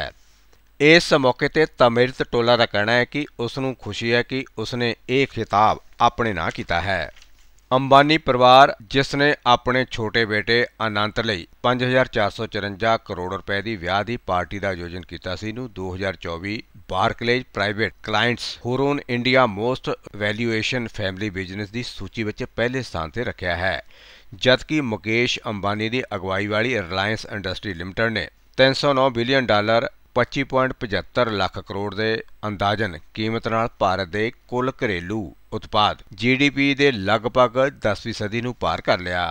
ਇਸ ਮੌਕੇ ਤੇ ਤਮਿਰਤ ਟੋਲਾ ਦਾ ਕਹਿਣਾ ਹੈ ਕਿ ਉਸ ਨੂੰ ਖੁਸ਼ੀ ਹੈ ਕਿ ਉਸ ਨੇ ਇਹ ਖਿਤਾਬ ਆਪਣੇ ਨਾਂ ਕੀਤਾ ਹੈ ਅੰਬਾਨੀ ਪਰਿਵਾਰ ਜਿਸ ਨੇ ਆਪਣੇ ਛੋਟੇ ਬੇਟੇ ਅਨੰਤ ਲਈ 5454 ਕਰੋੜ ਰੁਪਏ ਦੀ ਵਿਆਹ ਦੀ ਪਾਰਟੀ ਦਾ ਆਯੋਜਨ ਕੀਤਾ ਸੀ ਨੂੰ 2024 Barclays private clients Hurun India most valuation family business ਦੀ ਸੂਚੀ ਵਿੱਚ ਪਹਿਲੇ ਸਥਾਨ ਤੇ ਰੱਖਿਆ ਹੈ ਜਦਕਿ ਮੁਕੇਸ਼ ਅੰਬਾਨੀ ਦੀ ਅਗਵਾਈ ਵਾਲੀ ਰਿਲਾਇੰਸ ਇੰਡਸਟਰੀ ਲਿਮਟਿਡ ਨੇ 309 ਬਿਲੀਅਨ ਡਾਲਰ 25.75 ਲੱਖ ਕਰੋੜ ਦੇ ਅੰਦਾਜ਼ਨ ਕੀਮਤ ਨਾਲ ਭਾਰਤ ਦੇ ਕੁੱਲ ਘਰੇਲੂ ਉਤਪਾਦ ਜੀਡੀਪੀ ਦੇ ਲਗਭਗ 10ਵੀਂ ਸਦੀ ਨੂੰ ਪਾਰ ਕਰ ਲਿਆ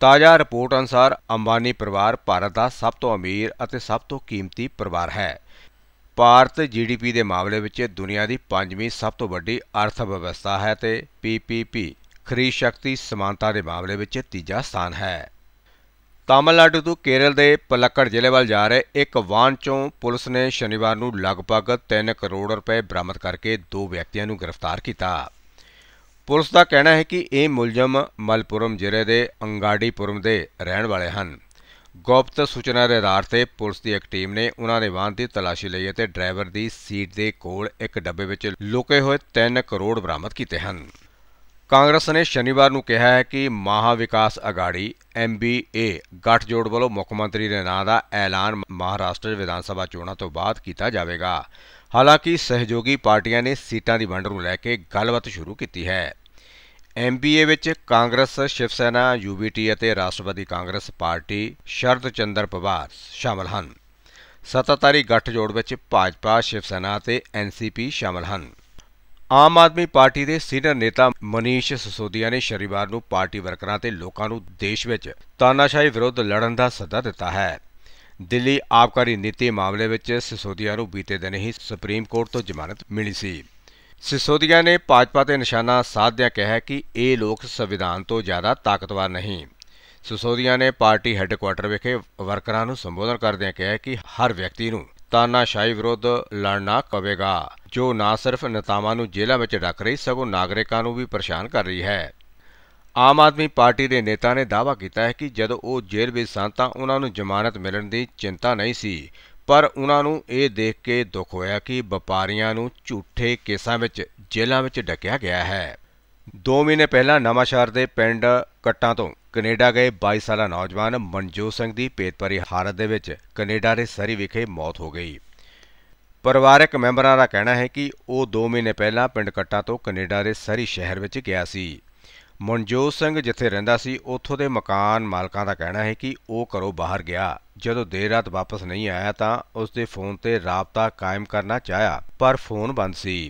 ਤਾਜ਼ਾ ਰਿਪੋਰਟ ਅਨੁਸਾਰ ਅੰਬਾਨੀ ਪਰਿਵਾਰ ਭਾਰਤ ਦਾ ਸਭ ਤੋਂ ਅਮੀਰ ਅਤੇ ਸਭ ਤੋਂ ਕੀਮਤੀ ਪਰਿਵਾਰ ਹੈ ਭਾਰਤ ਜੀਡੀਪੀ ਦੇ ਮਾਮਲੇ ਵਿੱਚ ਦੁਨੀਆ ਦੀ ਪੰਜਵੀਂ ਸਭ ਤੋਂ ਵੱਡੀ ਅਰਥ ਵਿਵਸਥਾ ਹੈ ਤੇ ਪੀਪੀਪੀ ਖਰੀਦ ਸ਼ਕਤੀ ਸਮਾਨਤਾ ਦੇ ਮਾਮਲੇ ਵਿੱਚ ਤੀਜਾ ਸਥਾਨ ਹੈ ਤਾਮਿਲਨਾਡੂ ਤੋਂ ਕੇਰਲ ਦੇ ਪਲੱਕੜ ਜ਼ਿਲ੍ਹੇ ਵੱਲ ਜਾ ਰਹੇ ਇੱਕ ਵਾਹਨ ਚੋਂ ਪੁਲਿਸ ਨੇ ਸ਼ਨੀਵਾਰ ਨੂੰ ਲਗਭਗ 3 ਕਰੋੜ ਰੁਪਏ ਬਰਾਮਦ ਕਰਕੇ ਦੋ ਵਿਅਕਤੀਆਂ ਨੂੰ ਗ੍ਰਿਫਤਾਰ ਕੀਤਾ ਪੁਲਿਸ ਦਾ ਕਹਿਣਾ ਹੈ ਕਿ ਇਹ ਮੁਲਜ਼ਮ ਮਲਪੁਰਮ ਜ਼ਿਲ੍ਹੇ ਦੇ ਅੰਗਾੜੀਪੁਰਮ ਦੇ ਰਹਿਣ ਵਾਲੇ ਹਨ ਗੁਪਤ ਸੂਚਨਾ ਦੇ ਆਧਾਰ ਤੇ ਪੁਲਿਸ ਦੀ ਇੱਕ ਟੀਮ ਨੇ ਉਹਨਾਂ ਦੇ ਵਾਹਨ ਦੀ ਤਲਾਸ਼ੀ ਲਈ ਅਤੇ ਡਰਾਈਵਰ ਦੀ ਸੀਟ ਦੇ ਕੋਲ ਇੱਕ ਡੱਬੇ ਵਿੱਚ ਲੁਕੇ ਹੋਏ 3 ਕਰੋੜ ਬਰਾਮਦ ਕੀਤੇ ਹਨ ਕਾਂਗਰਸ ਨੇ ਸ਼ਨੀਵਾਰ ਨੂੰ ਕਿਹਾ ਹੈ ਕਿ ਮਹਾ ਵਿਕਾਸ ਅਗਾੜੀ ਐਮਬੀਏ ਗੱਠਜੋੜ ਵੱਲੋਂ ਮੁੱਖ ਮੰਤਰੀ ਦੇ ਨਾਂ ਦਾ ਐਲਾਨ ਮਹਾਰਾਸ਼ਟਰ ਵਿਧਾਨ ਸਭਾ ਚੋਣਾਂ ਤੋਂ ਬਾਅਦ ਕੀਤਾ ਜਾਵੇਗਾ ਹਾਲਾਂਕਿ ਸਹਿਯੋਗੀ ਪਾਰਟੀਆਂ ਨੇ ਸੀਟਾਂ ਦੀ ਵੰਡ ਨੂੰ ਲੈ ਕੇ ਗੱਲਬਾਤ ਸ਼ੁਰੂ ਕੀਤੀ ਹੈ ਐਮਬੀਏ ਵਿੱਚ ਕਾਂਗਰਸ ਸ਼ਿਵ ਸੈਨਾ ਯੂਬੀਟੀ ਅਤੇ ਰਾਸ਼ਟਰਵਾਦੀ ਕਾਂਗਰਸ ਪਾਰਟੀ ਸ਼ਰਦ ਚੰਦਰ ਪਵਾਰ ਸ਼ਾਮਲ ਹਨ ਸੱਤਾਧਾਰੀ ਗੱਠਜੋੜ ਵਿੱਚ ਭਾਜਪਾ ਸ਼ਿਵ ਸੈਨਾ ਅਤੇ ਐਨਸੀਪੀ ਸ਼ਾਮਲ ਹਨ ਆਮ ਆਦਮੀ ਪਾਰਟੀ ਦੇ ਸੀਨੀਅਰ ਨੇਤਾ ਮਨੀਸ਼ ਸਸੋਦੀਆ ਨੇ ਸ਼ਨੀਵਾਰ ਨੂੰ ਪਾਰਟੀ ਵਰਕਰਾਂ ਤੇ ਲੋਕਾਂ ਨੂੰ ਦੇਸ਼ ਵਿੱਚ ਤਾਨਾਸ਼ਾਹੀ ਵਿਰੁੱਧ ਲੜਨ ਦਾ ਸੱਦਾ ਦਿੱਤਾ ਹੈ ਦਿੱਲੀ ਆਪਕਾਰੀ ਨੀਤੀ ਮਾਮਲੇ ਵਿੱਚ ਸਸੋਦੀਆ ਨੂੰ ਬੀਤੇ ਦਿਨ ਹੀ ਸੁਪਰੀਮ ਕੋਰਟ ਤੋਂ ਜ਼ਮਾਨਤ ਮਿਲੀ ਸੀ ਸਸੋਦੀਆ ਨੇ ਭਾਜਪਾ ਤੇ ਨਿਸ਼ਾਨਾ ਸਾਧਿਆ ਕਿਹਾ ਕਿ ਇਹ ਲੋਕ ਸੰਵਿਧਾਨ ਤੋਂ ਜ਼ਿਆਦਾ ਤਾਕਤਵਰ ਨਹੀਂ ਸਸੋਦੀਆ ਨੇ ਪਾਰਟੀ ਹੈੱਡਕੁਆਟਰ ਵਿਖੇ ਵਰਕਰਾਂ ਨੂੰ ਸੰਬੋਧਨ ਕਰਦਿਆਂ ਕਿਹਾ ਕਿ ਹਰ ਵਿਅਕਤੀ ਨੂੰ ਤਾਨਾਸ਼ਾਹੀ ਵਿਰੁੱਧ ਲੜਨਾ ਪਵੇਗਾ ਜੋ ਨਾ ਸਿਰਫ ਨੇਤਾਵਾਂ ਨੂੰ ਜੇਲ੍ਹਾਂ ਵਿੱਚ ਡੱਕ ਰਹੀ ਸਗੋਂ ਨਾਗਰਿਕਾਂ ਨੂੰ ਵੀ ਪਰੇਸ਼ਾਨ ਕਰ ਰਹੀ ਹੈ ਆਮ ਆਦਮੀ ਪਾਰਟੀ ਦੇ ਨੇਤਾ ਨੇ ਦਾਅਵਾ ਕੀਤਾ ਹੈ ਕਿ ਜਦੋਂ ਉਹ ਜੇਲ੍ਹ ਵਿੱਚ ਸਨ ਤਾਂ ਉਹਨਾਂ ਨੂੰ ਜ਼ਮਾਨਤ ਮਿਲਣ ਦੀ ਚਿੰਤਾ ਨਹੀਂ ਸੀ ਪਰ ਉਹਨਾਂ ਨੂੰ ਇਹ ਦੇਖ ਕੇ ਦੁੱਖ ਹੋਇਆ ਕਿ ਵਪਾਰੀਆਂ ਨੂੰ ਝੂਠੇ ਕੇਸਾਂ ਵਿੱਚ ਜੇਲ੍ਹਾਂ ਵਿੱਚ ਡੱਕਿਆ ਗਿਆ ਹੈ 2 ਮਹੀਨੇ ਪਹਿਲਾਂ ਨਵਾਂ ਸ਼ਹਿਰ ਦੇ ਪਿੰਡ ਕੱਟਾਂ ਤੋਂ ਕੈਨੇਡਾ ਗਏ 22 ਸਾਲਾ ਨੌਜਵਾਨ ਮਨਜੋਤ ਸਿੰਘ ਦੀ ਪੇਤਪਰੀ ਹਾਲਤ ਦੇ ਵਿੱਚ ਕੈਨੇਡਾ ਦੇ ਸਰੀ ਵਿਖੇ ਮੌਤ ਹੋ ਗਈ ਪਰਿਵਾਰਕ ਮੈਂਬਰਾਂ ਦਾ ਕਹਿਣਾ ਹੈ ਕਿ ਉਹ 2 ਮਹੀਨੇ ਪਹਿਲਾਂ ਪਿੰਡ ਕੱਟਾ ਤੋਂ ਕੈਨੇਡਾ ਦੇ ਸਰੀ ਸ਼ਹਿਰ ਵਿੱਚ ਗਿਆ ਸੀ ਮਨਜੋਤ ਸਿੰਘ ਜਿੱਥੇ ਰਹਿੰਦਾ ਸੀ ਉੱਥੋਂ ਦੇ ਮਕਾਨ ਮਾਲਕਾਂ ਦਾ ਕਹਿਣਾ ਹੈ ਕਿ ਉਹ ਘਰੋਂ ਬਾਹਰ ਗਿਆ ਜਦੋਂ ਦੇਰ ਰਾਤ ਵਾਪਸ ਨਹੀਂ ਆਇਆ ਤਾਂ ਉਸ ਦੇ ਫੋਨ ਤੇ ਰਾਬਤਾ ਕਾਇਮ ਕਰਨਾ ਚਾਹਿਆ ਪਰ ਫੋਨ ਬੰਦ ਸੀ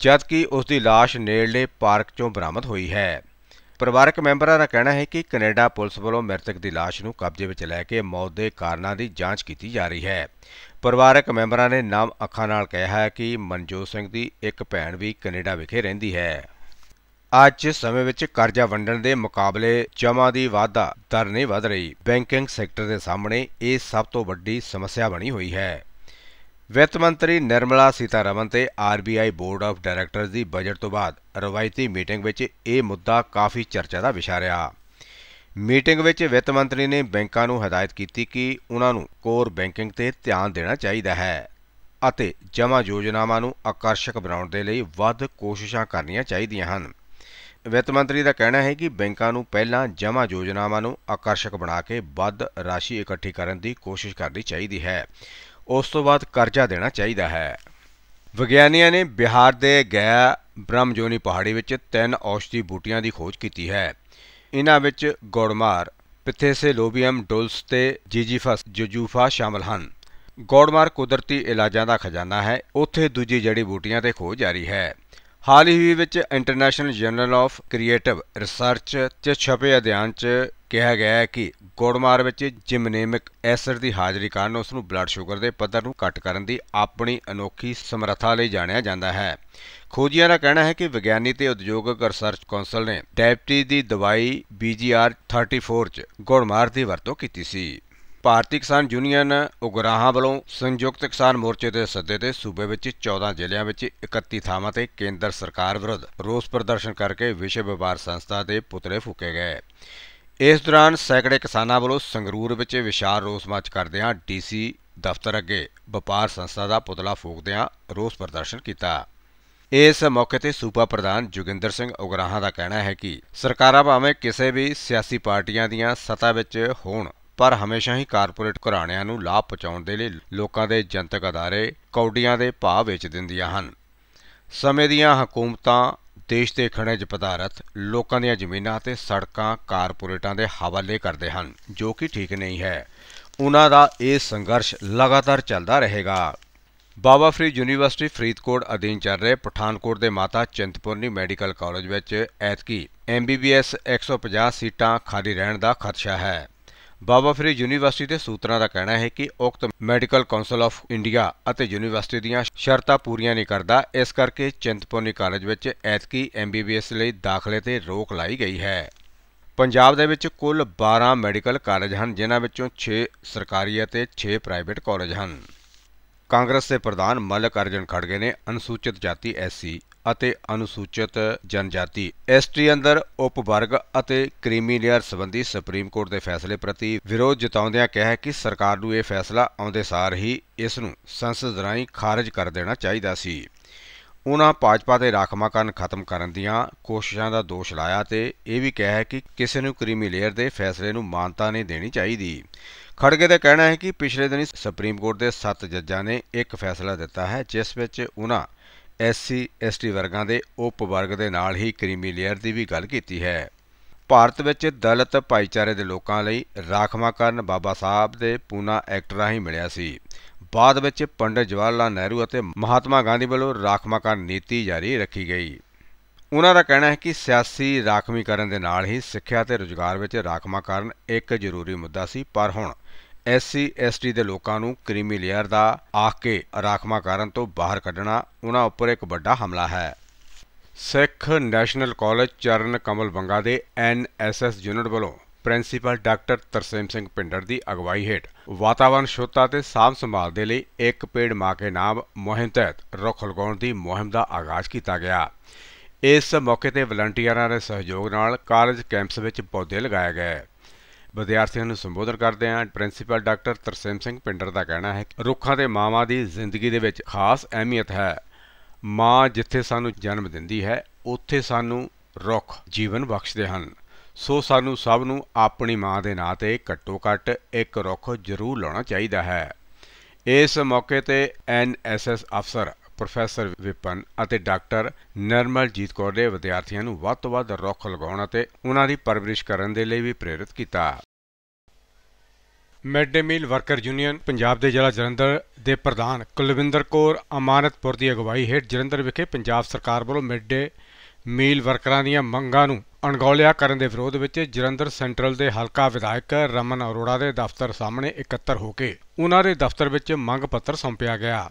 ਜਦਕਿ ਉਸ ਦੀ ਲਾਸ਼ ਨੇੜਲੇ ਪਾਰਕ 'ਚੋਂ ਬਰਾਮਦ ਹੋਈ ਹੈ ਪਰਿਵਾਰਕ ਮੈਂਬਰਾਂ ਦਾ ਕਹਿਣਾ ਹੈ ਕਿ ਕੈਨੇਡਾ ਪੁਲਿਸ ਵੱਲੋਂ ਮ੍ਰਿਤਕ ਦੀ ਲਾਸ਼ ਨੂੰ ਕਬਜ਼ੇ ਵਿੱਚ ਲੈ ਕੇ ਮੌਤ ਦੇ ਕਾਰਨਾਂ ਦੀ ਜਾਂਚ ਕੀਤੀ ਜਾ ਰਹੀ ਹੈ ਪਰਿਵਾਰਕ ਮੈਂਬਰਾਂ ਨੇ ਨਾਮ ਅੱਖਾਂ ਨਾਲ ਕਿਹਾ ਹੈ ਕਿ ਮਨਜੋਤ ਸਿੰਘ ਦੀ ਇੱਕ ਭੈਣ ਵੀ ਕੈਨੇਡਾ ਵਿਖੇ ਰਹਿੰਦੀ ਹੈ ਅੱਜ ਸਮੇਂ ਵਿੱਚ ਕਰਜ਼ਾ ਵੰਡਣ ਦੇ ਮੁਕਾਬਲੇ ਜਮ੍ਹਾਂ ਦੀ ਵਾਧਾ ਦਰ ਨਹੀਂ ਵਧ ਰਹੀ ਬੈਂਕਿੰਗ ਸੈਕਟਰ ਦੇ ਸਾਹਮਣੇ ਇਹ ਸਭ ਤੋਂ ਵੱਡੀ ਸਮੱਸਿਆ ਬਣੀ ਹੋਈ ਹੈ ਵਿੱਤ ਮੰਤਰੀ ਨਿਰਮਲਾ ਸੀਤਾਰਮਨ ਤੇ ਆਰਬੀਆਈ ਬੋਰਡ ਆਫ ਡਾਇਰੈਕਟਰਜ਼ ਦੀ ਬਜਟ ਤੋਂ ਬਾਅਦ ਰਵਾਇਤੀ ਮੀਟਿੰਗ ਵਿੱਚ ਇਹ ਮੁੱਦਾ ਕਾਫੀ ਚਰਚਾ ਦਾ ਵਿਸ਼ਾ ਰਿਹਾ। ਮੀਟਿੰਗ ਵਿੱਚ ਵਿੱਤ ਮੰਤਰੀ ਨੇ ਬੈਂਕਾਂ ਨੂੰ ਹਦਾਇਤ ਕੀਤੀ ਕਿ ਉਹਨਾਂ ਨੂੰ ਕੋਰ ਬੈਂਕਿੰਗ ਤੇ ਧਿਆਨ ਦੇਣਾ ਚਾਹੀਦਾ ਹੈ ਅਤੇ ਜਮ੍ਹਾਂ ਯੋਜਨਾਵਾਂ ਨੂੰ ਆਕਰਸ਼ਕ ਬਣਾਉਣ ਦੇ ਲਈ ਵੱਧ ਕੋਸ਼ਿਸ਼ਾਂ ਕਰਨੀਆਂ ਚਾਹੀਦੀਆਂ ਹਨ। ਵਿੱਤ ਮੰਤਰੀ ਦਾ ਕਹਿਣਾ ਹੈ ਕਿ ਬੈਂਕਾਂ ਨੂੰ ਪਹਿਲਾਂ ਜਮ੍ਹਾਂ ਯੋਜਨਾਵਾਂ ਨੂੰ ਆਕਰਸ਼ਕ ਬਣਾ ਕੇ ਵੱਧ ਰਾਸ਼ੀ ਇਕੱਠੀ ਕਰਨ ਦੀ ਕੋਸ਼ਿਸ਼ ਕਰਨੀ ਚਾਹੀਦੀ ਹੈ ਉਸ ਤੋਂ ਬਾਅਦ ਕਰਜ਼ਾ ਦੇਣਾ ਚਾਹੀਦਾ ਹੈ ਵਿਗਿਆਨੀਆਂ ਨੇ ਬਿਹਾਰ ਦੇ ਗੈ ਬ੍ਰਹਮਜੋਨੀ ਪਹਾੜੀ ਵਿੱਚ ਤਿੰਨ ਔਸ਼ਧੀ ਬੂਟੀਆਂ ਦੀ ਖੋਜ ਕੀਤੀ ਹੈ ਇਹਨਾਂ ਵਿੱਚ ਗੋੜਮਾਰ ਪਿਥੇਸੇ ਲੋਬੀਅਮ ਡੋਲਸ ਤੇ ਜੀਜੀਫਸ ਜਜੂਫਾ ਸ਼ਾਮਲ ਹਨ ਗੋੜਮਾਰ ਕੁਦਰਤੀ ਇਲਾਜਾਂ ਦਾ ਖਜ਼ਾਨਾ ਹੈ ਉੱਥੇ ਦੂਜੀ ਜੜੀ ਬੂਟੀਆਂ ਤੇ ਖੋਜ ਜਾਰੀ ਹੈ ਹਾਲ ਹੀ ਵਿੱਚ international journal of creative research ਤੇ ਛਪੇ ਅਧਿਐਨ 'ਚ ਕਿਹਾ ਗਿਆ ਹੈ ਕਿ ਗੋੜਮਾਰ ਵਿੱਚ ਜਿਮਨੇਮਿਕ ਐਸਿਡ ਦੀ ਹਾਜ਼ਰੀ ਕਾਰਨ ਉਸ ਨੂੰ ਬਲੱਡ ਸ਼ੂਗਰ ਦੇ ਪੱਧਰ ਨੂੰ ਘਟ ਕਰਨ ਦੀ ਆਪਣੀ ਅਨੋਖੀ ਸਮਰੱਥਾ ਲਈ ਜਾਣਿਆ ਜਾਂਦਾ ਹੈ ਖੋਜੀਆਂ ਦਾ ਕਹਿਣਾ ਹੈ ਕਿ ਵਿਗਿਆਨੀ ਤੇ ਉਦਯੋਗਿਕ ਰਿਸਰਚ ਕੌਂਸਲ ਨੇ ਡਾਇਬਟੀ ਦੀ ਦਵਾਈ BGR 34 'ਚ ਗੋੜਮਾਰ ਦੀ ਵਰਤੋਂ ਕੀਤੀ ਸੀ ਭਾਰਤੀ ਕਿਸਾਨ ਯੂਨੀਅਨ ਉਗਰਾਹਾਂ ਵੱਲੋਂ ਸੰਯੁਕਤ ਕਿਸਾਨ ਮੋਰਚੇ ਦੇ ਸੱਦੇ ਤੇ ਸੂਬੇ ਵਿੱਚ 14 ਜ਼ਿਲ੍ਹਿਆਂ ਵਿੱਚ 31 ਥਾਵਾਂ ਤੇ ਕੇਂਦਰ ਸਰਕਾਰ ਵਿਰੁੱਧ ਰੋਸ ਪ੍ਰਦਰਸ਼ਨ ਕਰਕੇ ਵਿਸ਼ਵ ਵਪਾਰ ਸੰਸਥਾ ਦੇ ਪੁਤਲੇ ਫੂਕੇ ਗਏ ਇਸ ਦੌਰਾਨ ਸੈਂਕੜੇ ਕਿਸਾਨਾਂ ਵੱਲੋਂ ਸੰਗਰੂਰ ਵਿੱਚ ਵਿਸ਼ਾਲ ਰੋਸ ਮਾਰਚ ਕਰਦਿਆਂ ਡੀਸੀ ਦਫ਼ਤਰ ਅੱਗੇ ਵਪਾਰ ਸੰਸਥਾ ਦਾ ਪੁਤਲਾ ਫੂਕਦਿਆਂ ਰੋਸ ਪ੍ਰਦਰਸ਼ਨ ਕੀਤਾ ਇਸ ਮੌਕੇ ਤੇ ਸੂਬਾ ਪ੍ਰਧਾਨ ਜੁਗਿੰਦਰ ਸਿੰਘ ਉਗਰਾਹਾਂ ਦਾ ਕਹਿਣਾ ਹੈ ਕਿ ਸਰਕਾਰਾਂ ਭਾਵੇਂ ਕਿਸੇ ਵੀ ਸਿਆਸੀ ਪਾਰਟੀਆਂ ਦੀਆਂ ਸਤਾ ਵਿੱਚ ਹੋਣ ਪਰ ਹਮੇਸ਼ਾ ਹੀ ਕਾਰਪੋਰੇਟ ਘਰਾਣਿਆਂ ਨੂੰ ਲਾਭ ਪਹੁੰਚਾਉਣ ਦੇ ਲਈ ਲੋਕਾਂ ਦੇ ਜਨਤਕ ਅਦਾਰੇ ਕੌਡੀਆਂ ਦੇ ਭਾਅ ਵੇਚ ਦਿੰਦੀਆਂ ਹਨ ਸਮੇਂ ਦੀਆਂ ਹਕੂਮਤਾਂ ਦੇਸ਼ ਦੇ ਖਣਿਜ ਪਦਾਰਥ ਲੋਕਾਂ ਦੀਆਂ ਜ਼ਮੀਨਾਂ ਤੇ ਸੜਕਾਂ ਕਾਰਪੋਰੇਟਾਂ ਦੇ ਹਵਾਲੇ ਕਰਦੇ ਹਨ ਜੋ ਕਿ ਠੀਕ ਨਹੀਂ ਹੈ ਉਹਨਾਂ ਦਾ ਇਹ ਸੰਘਰਸ਼ ਲਗਾਤਾਰ ਚੱਲਦਾ ਰਹੇਗਾ ਬਾਬਾ ਫਰੀਦ ਯੂਨੀਵਰਸਿਟੀ ਫਰੀਦਕੋਟ ਅਧੀਨ ਚੱਲ ਰਹੇ ਪਠਾਨਕੋਟ ਦੇ ਮਾਤਾ ਚਿੰਤਪੁਰਨੀ ਮੈਡੀਕਲ ਕਾਲਜ ਵਿੱਚ ਐਤਕੀ ਐਮਬੀਬੀਐਸ 150 ਸੀਟਾਂ ਖਾਲੀ ਰਹਿਣ ਦਾ ਖਦਸ਼ਾ ਹੈ ਬਾਬਾ ਫਰੀਦ ਯੂਨੀਵਰਸਿਟੀ ਦੇ ਸੂਤਰਾਂ ਦਾ ਕਹਿਣਾ ਹੈ ਕਿ ਉਕਤ ਮੈਡੀਕਲ ਕਾਉਂਸਲ ਆਫ ਇੰਡੀਆ ਅਤੇ ਯੂਨੀਵਰਸਿਟੀ ਦੀਆਂ ਸ਼ਰਤਾਂ ਪੂਰੀਆਂ ਨਹੀਂ ਕਰਦਾ ਇਸ ਕਰਕੇ ਚਿੰਤਪੁਰਨੀ ਕਾਲਜ ਵਿੱਚ ਐਤਕੀ ਐਮਬੀਬੀਐਸ ਲਈ ਦਾਖਲੇ ਤੇ ਰੋਕ ਲਾਈ ਗਈ ਹੈ ਪੰਜਾਬ ਦੇ ਵਿੱਚ ਕੁੱਲ 12 ਮੈਡੀਕਲ ਕਾਲਜ ਹਨ ਜਿਨ੍ਹਾਂ ਵਿੱਚੋਂ 6 ਸਰਕਾਰੀ ਅਤੇ 6 ਪ੍ਰਾਈਵੇਟ ਕਾਲਜ ਹਨ ਕਾਂਗਰਸ ਦੇ ਪ੍ਰਧਾਨ ਮਲਕ ਅਰਜਨ ਖੜਗੇ ਨੇ ਅਨੁਸੂਚਿਤ ਜਾਤੀ ਐਸਸੀ ਅਤੇ ਅਨੁਸੂਚਿਤ ਜਨਜਾਤੀ ਐਸਟੀ ਅੰਦਰ ਉਪ ਵਰਗ ਅਤੇ ਕ੍ਰੀਮੀ ਲੇਅਰ ਸੰਬੰਧੀ ਸੁਪਰੀਮ ਕੋਰਟ ਦੇ ਫੈਸਲੇ ਪ੍ਰਤੀ ਵਿਰੋਧ ਜਤਾਉਂਦਿਆਂ ਕਿਹਾ ਕਿ ਸਰਕਾਰ ਨੂੰ ਇਹ ਫੈਸਲਾ ਆਉਂਦੇ ਸਾਰ ਹੀ ਇਸ ਨੂੰ ਸੰਸਦ ਰਾਹੀਂ ਖਾਰਜ ਕਰ ਦੇਣਾ ਚਾਹੀਦਾ ਸੀ ਉਹਨਾਂ ਭਾਜਪਾ ਦੇ ਰਾਖਵਾਂਕਰਨ ਖਤਮ ਕਰਨ ਦੀਆਂ ਕੋਸ਼ਿਸ਼ਾਂ ਦਾ ਦੋਸ਼ ਲਾਇਆ ਤੇ ਇਹ ਵੀ ਕਿਹਾ ਕਿ ਕਿਸੇ ਨੂੰ ਕ੍ਰੀਮੀ ਲੇਅਰ ਦੇ ਫੈਸਲੇ ਨੂੰ ਮਾਨਤਾ ਨਹੀਂ ਦੇਣੀ ਚਾਹੀਦੀ ਖੜਗੇ ਦਾ ਕਹਿਣਾ ਹੈ ਕਿ ਪਿਛਲੇ ਦਿਨੀ ਸੁਪਰੀਮ ਕੋਰਟ ਦੇ 7 ਜੱਜਾਂ ਨੇ ਇੱਕ ਫੈਸਲਾ ਦਿੱਤਾ ਹੈ ਜਿਸ ਵਿੱਚ ਉਹਨਾਂ ਐਸਸੀ ਐਸਟੀ ਵਰਗਾਂ ਦੇ ਉਪ ਵਰਗ ਦੇ ਨਾਲ ਹੀ ਕ੍ਰੀਮੀ ਲੇਅਰ ਦੀ ਵੀ ਗੱਲ ਕੀਤੀ ਹੈ ਭਾਰਤ ਵਿੱਚ ਦਲਿਤ ਭਾਈਚਾਰੇ ਦੇ ਲੋਕਾਂ ਲਈ ਰਾਖਵਾਂਕਰਨ ਬਾਬਾ ਸਾਹਿਬ ਦੇ ਪੂਨਾ ਐਕਟ ਰਾਹੀਂ ਮਿਲਿਆ ਸੀ ਬਾਅਦ ਵਿੱਚ ਪੰਡਿਤ ਜਵਾਹਰ ਲਾਲ ਨਹਿਰੂ ਅਤੇ ਮਹਾਤਮਾ ਗਾਂਧੀ ਵੱਲੋਂ ਰਾਖਵਾਂਕਰਨ ਨੀਤੀ ਜਾਰੀ ਰੱਖੀ ਗਈ ਉਹਨਾਂ ਦਾ ਕਹਿਣਾ ਹੈ ਕਿ ਸਿਆਸੀ ਰਾਖਵੀਕਰਨ ਦੇ ਨਾਲ ਹੀ ਸਿੱਖਿਆ ਤੇ ਰੋਜ਼ਗਾਰ ਵਿੱਚ ਰਾਖਵਾਂਕਰਨ ਇੱਕ ਜ਼ਰੂਰੀ ਮੁੱਦਾ ਸੀ ਪਰ ਹੁਣ ਐਸਸੀ ਐਸਟੀ ਦੇ ਲੋਕਾਂ ਨੂੰ ਕ੍ਰੀਮੀ ਲੇਅਰ ਦਾ ਆਖ ਕੇ ਰਾਖਮਾ ਕਰਨ ਤੋਂ ਬਾਹਰ ਕੱਢਣਾ ਉਹਨਾਂ ਉੱਪਰ ਇੱਕ ਵੱਡਾ ਹਮਲਾ ਹੈ ਸਿੱਖ ਨੈਸ਼ਨਲ ਕਾਲਜ ਚਰਨ ਕਮਲ ਬੰਗਾ ਦੇ ਐਨਐਸਐਸ ਯੂਨਿਟ ਵੱਲੋਂ ਪ੍ਰਿੰਸੀਪਲ ਡਾਕਟਰ ਤਰਸੇਮ ਸਿੰਘ ਪਿੰਡਰ ਦੀ ਅਗਵਾਈ ਹੇਠ ਵਾਤਾਵਰਣ ਸ਼ੁੱਧਤਾ ਤੇ ਸਾਂਭ ਸੰਭਾਲ ਦੇ ਲਈ ਇੱਕ ਪੇੜ ਮਾ ਕੇ ਨਾਮ ਮੁਹਿੰਮ ਤਹਿਤ ਰੁੱਖ ਲਗਾਉਣ ਦੀ ਮੁਹਿੰਮ ਦਾ ਆਗਾਜ਼ ਕੀਤਾ ਗਿਆ ਇਸ ਮੌਕੇ ਤੇ ਵਲੰਟੀਅਰਾਂ ਦੇ ਸਹਿਯੋਗ ਨਾਲ ਕਾਲਜ ਕੈਂਪਸ ਵਿੱਚ ਪੌਦੇ ਲਗਾਏ ਗਏ ਵਿਦਿਆਰਥੀਆਂ ਨੂੰ ਸੰਬੋਧਨ ਕਰਦੇ ਹਾਂ ਪ੍ਰਿੰਸੀਪਲ ਡਾਕਟਰ ਤਰਸੇਮ ਸਿੰਘ ਪਿੰਡਰ ਦਾ ਕਹਿਣਾ ਹੈ ਰੁੱਖਾਂ ਦੇ ਮਾਵਾਂ ਦੀ ਜ਼ਿੰਦਗੀ ਦੇ ਵਿੱਚ ਖਾਸ ਅਹਿਮੀਅਤ ਹੈ ਮਾਂ ਜਿੱਥੇ ਸਾਨੂੰ ਜਨਮ ਦਿੰਦੀ ਹੈ ਉੱਥੇ ਸਾਨੂੰ ਰੁੱਖ ਜੀਵਨ ਬਖਸ਼ਦੇ ਹਨ ਸੋ ਸਾਨੂੰ ਸਭ ਨੂੰ ਆਪਣੀ ਮਾਂ ਦੇ ਨਾਂ ਤੇ ਘੱਟੋ-ਘੱਟ ਇੱਕ ਰੁੱਖ ਜ਼ਰੂਰ ਲਾਉਣਾ ਚਾਹੀਦਾ ਹੈ ਇਸ ਮੌਕੇ ਤੇ ਐਨਐਸਐਸ ਅਫਸਰ ਪ੍ਰੋਫੈਸਰ ਵਿਪਨ ਅਤੇ ਡਾਕਟਰ ਨਰਮਲਜੀਤ ਕੌਰ ਦੇ ਵਿਦਿਆਰਥੀਆਂ ਨੂੰ ਵੱਧ ਤੋਂ ਵੱਧ ਰੁੱਖ ਲਗਾਉਣ ਅਤੇ ਉਹਨਾਂ ਦੀ ਪਰਵਰਿਸ਼ ਕਰਨ ਦੇ ਲਈ ਵੀ ਪ੍ਰੇਰਿਤ ਕੀਤਾ mid day meal worker union Punjab ਦੇ ਜ਼ਿਲ੍ਹਾ ਜਲੰਧਰ ਦੇ ਪ੍ਰਧਾਨ ਕੁਲਵਿੰਦਰ ਕੌਰ ਅਮਾਨਤਪੁਰ ਦੀ ਅਗਵਾਈ ਹੇਠ ਜਲੰਧਰ ਵਿਖੇ ਪੰਜਾਬ ਸਰਕਾਰ ਵੱਲੋਂ ਮਿਡ ਡੇ ਮੀਲ ਵਰਕਰਾਂ ਦੀਆਂ ਮੰਗਾਂ ਨੂੰ ਅਣਗੌਲਿਆ ਕਰਨ ਦੇ ਵਿਰੋਧ ਵਿੱਚ ਜਲੰਧਰ ਸੈਂਟਰਲ ਦੇ ਹਲਕਾ ਵਿਧਾਇਕ ਰਮਨ ਅਰੋੜਾ ਦੇ ਦਫ਼ਤਰ ਸਾਹਮਣੇ ਇਕੱਤਰ ਹੋ ਕੇ ਉਹਨਾਂ ਦੇ ਦਫ਼ਤਰ ਵਿੱਚ ਮੰਗ ਪੱਤਰ ਸੌਂਪਿਆ ਗਿਆ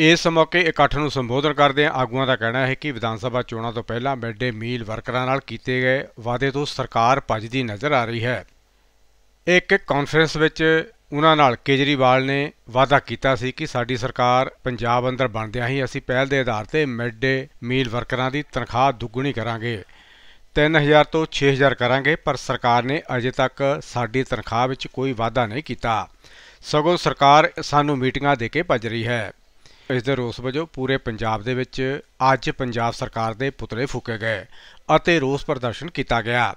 ਇਸ ਮੌਕੇ ਇਕੱਠ ਨੂੰ ਸੰਬੋਧਨ ਕਰਦੇ ਆਗੂਆਂ ਦਾ ਕਹਿਣਾ ਹੈ ਕਿ ਵਿਧਾਨ ਸਭਾ ਚੋਣਾਂ ਤੋਂ ਪਹਿਲਾਂ ਮੈਡੇ ਮੀਲ ਵਰਕਰਾਂ ਨਾਲ ਕੀਤੇ ਗਏ ਵਾਅਦੇ ਤੋਂ ਸਰਕਾਰ ਭੱਜਦੀ ਨਜ਼ਰ ਆ ਰਹੀ ਹੈ ਇੱਕ ਕਾਨਫਰੰਸ ਵਿੱਚ ਉਹਨਾਂ ਨਾਲ ਕੇਜਰੀਵਾਲ ਨੇ ਵਾਅਦਾ ਕੀਤਾ ਸੀ ਕਿ ਸਾਡੀ ਸਰਕਾਰ ਪੰਜਾਬ ਅੰਦਰ ਬਣਦਿਆਂ ਹੀ ਅਸੀਂ ਪਹਿਲ ਦੇ ਆਧਾਰ ਤੇ ਮੈਡੇ ਮੀਲ ਵਰਕਰਾਂ ਦੀ ਤਨਖਾਹ ਦੁੱਗਣੀ ਕਰਾਂਗੇ 3000 ਤੋਂ 6000 ਕਰਾਂਗੇ ਪਰ ਸਰਕਾਰ ਨੇ ਅਜੇ ਤੱਕ ਸਾਡੀ ਤਨਖਾਹ ਵਿੱਚ ਕੋਈ ਵਾਅਦਾ ਨਹੀਂ ਕੀਤਾ ਸਗੋਂ ਸਰਕਾਰ ਸਾਨੂੰ ਮੀਟਿੰਗਾਂ ਦੇ ਕੇ ਭੱਜ ਰਹੀ ਹੈ ਇਸ ਦੇ ਰੋਸ ਵਜੋਂ ਪੂਰੇ ਪੰਜਾਬ ਦੇ ਵਿੱਚ ਅੱਜ ਪੰਜਾਬ ਸਰਕਾਰ ਦੇ ਪੁਤਲੇ ਫੂਕੇ ਗਏ ਅਤੇ ਰੋਸ ਪ੍ਰਦਰਸ਼ਨ ਕੀਤਾ ਗਿਆ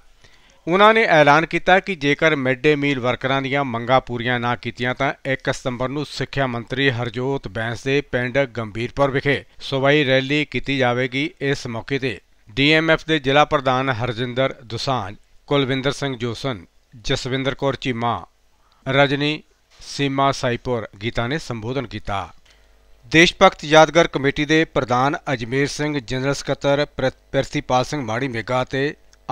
ਉਹਨਾਂ ਨੇ ਐਲਾਨ ਕੀਤਾ ਕਿ ਜੇਕਰ ਮਿਡ ਡੇ ਮੀਲ ਵਰਕਰਾਂ ਦੀਆਂ ਮੰਗਾਂ ਪੂਰੀਆਂ ਨਾ ਕੀਤੀਆਂ ਤਾਂ 1 ਸਤੰਬਰ ਨੂੰ ਸਿੱਖਿਆ ਮੰਤਰੀ ਹਰਜੋਤ ਬੈਂਸ ਦੇ ਪਿੰਡ ਗੰਭੀਰਪੁਰ ਵਿਖੇ ਸਵਾਈ ਰੈਲੀ ਕੀਤੀ ਜਾਵੇਗੀ ਇਸ ਮੌਕੇ ਤੇ ਡੀਐਮਐਫ ਦੇ ਜ਼ਿਲ੍ਹਾ ਪ੍ਰਧਾਨ ਹਰਜਿੰਦਰ ਦੁਸਾਂਝ ਕੁਲਵਿੰਦਰ ਸਿੰਘ ਜੋਸਨ ਜਸਵਿੰਦਰ ਕੌਰ ਚੀਮਾ ਰਜਨੀ ਸੀਮਾ ਸਾਈਪੁਰ ਗੀਤਾ ਨੇ ਸੰਬੋਧਨ ਕੀਤਾ ਦੇਸ਼ ਭਗਤ ਯਾਦਗਾਰ ਕਮੇਟੀ ਦੇ ਪ੍ਰਧਾਨ ਅਜਮੇਰ ਸਿੰਘ ਜਨਰਲ ਸਕੱਤਰ ਪ੍ਰਤੀਪਾਲ ਸਿੰਘ ਮਾੜੀ ਮੇਗਾ ਤੇ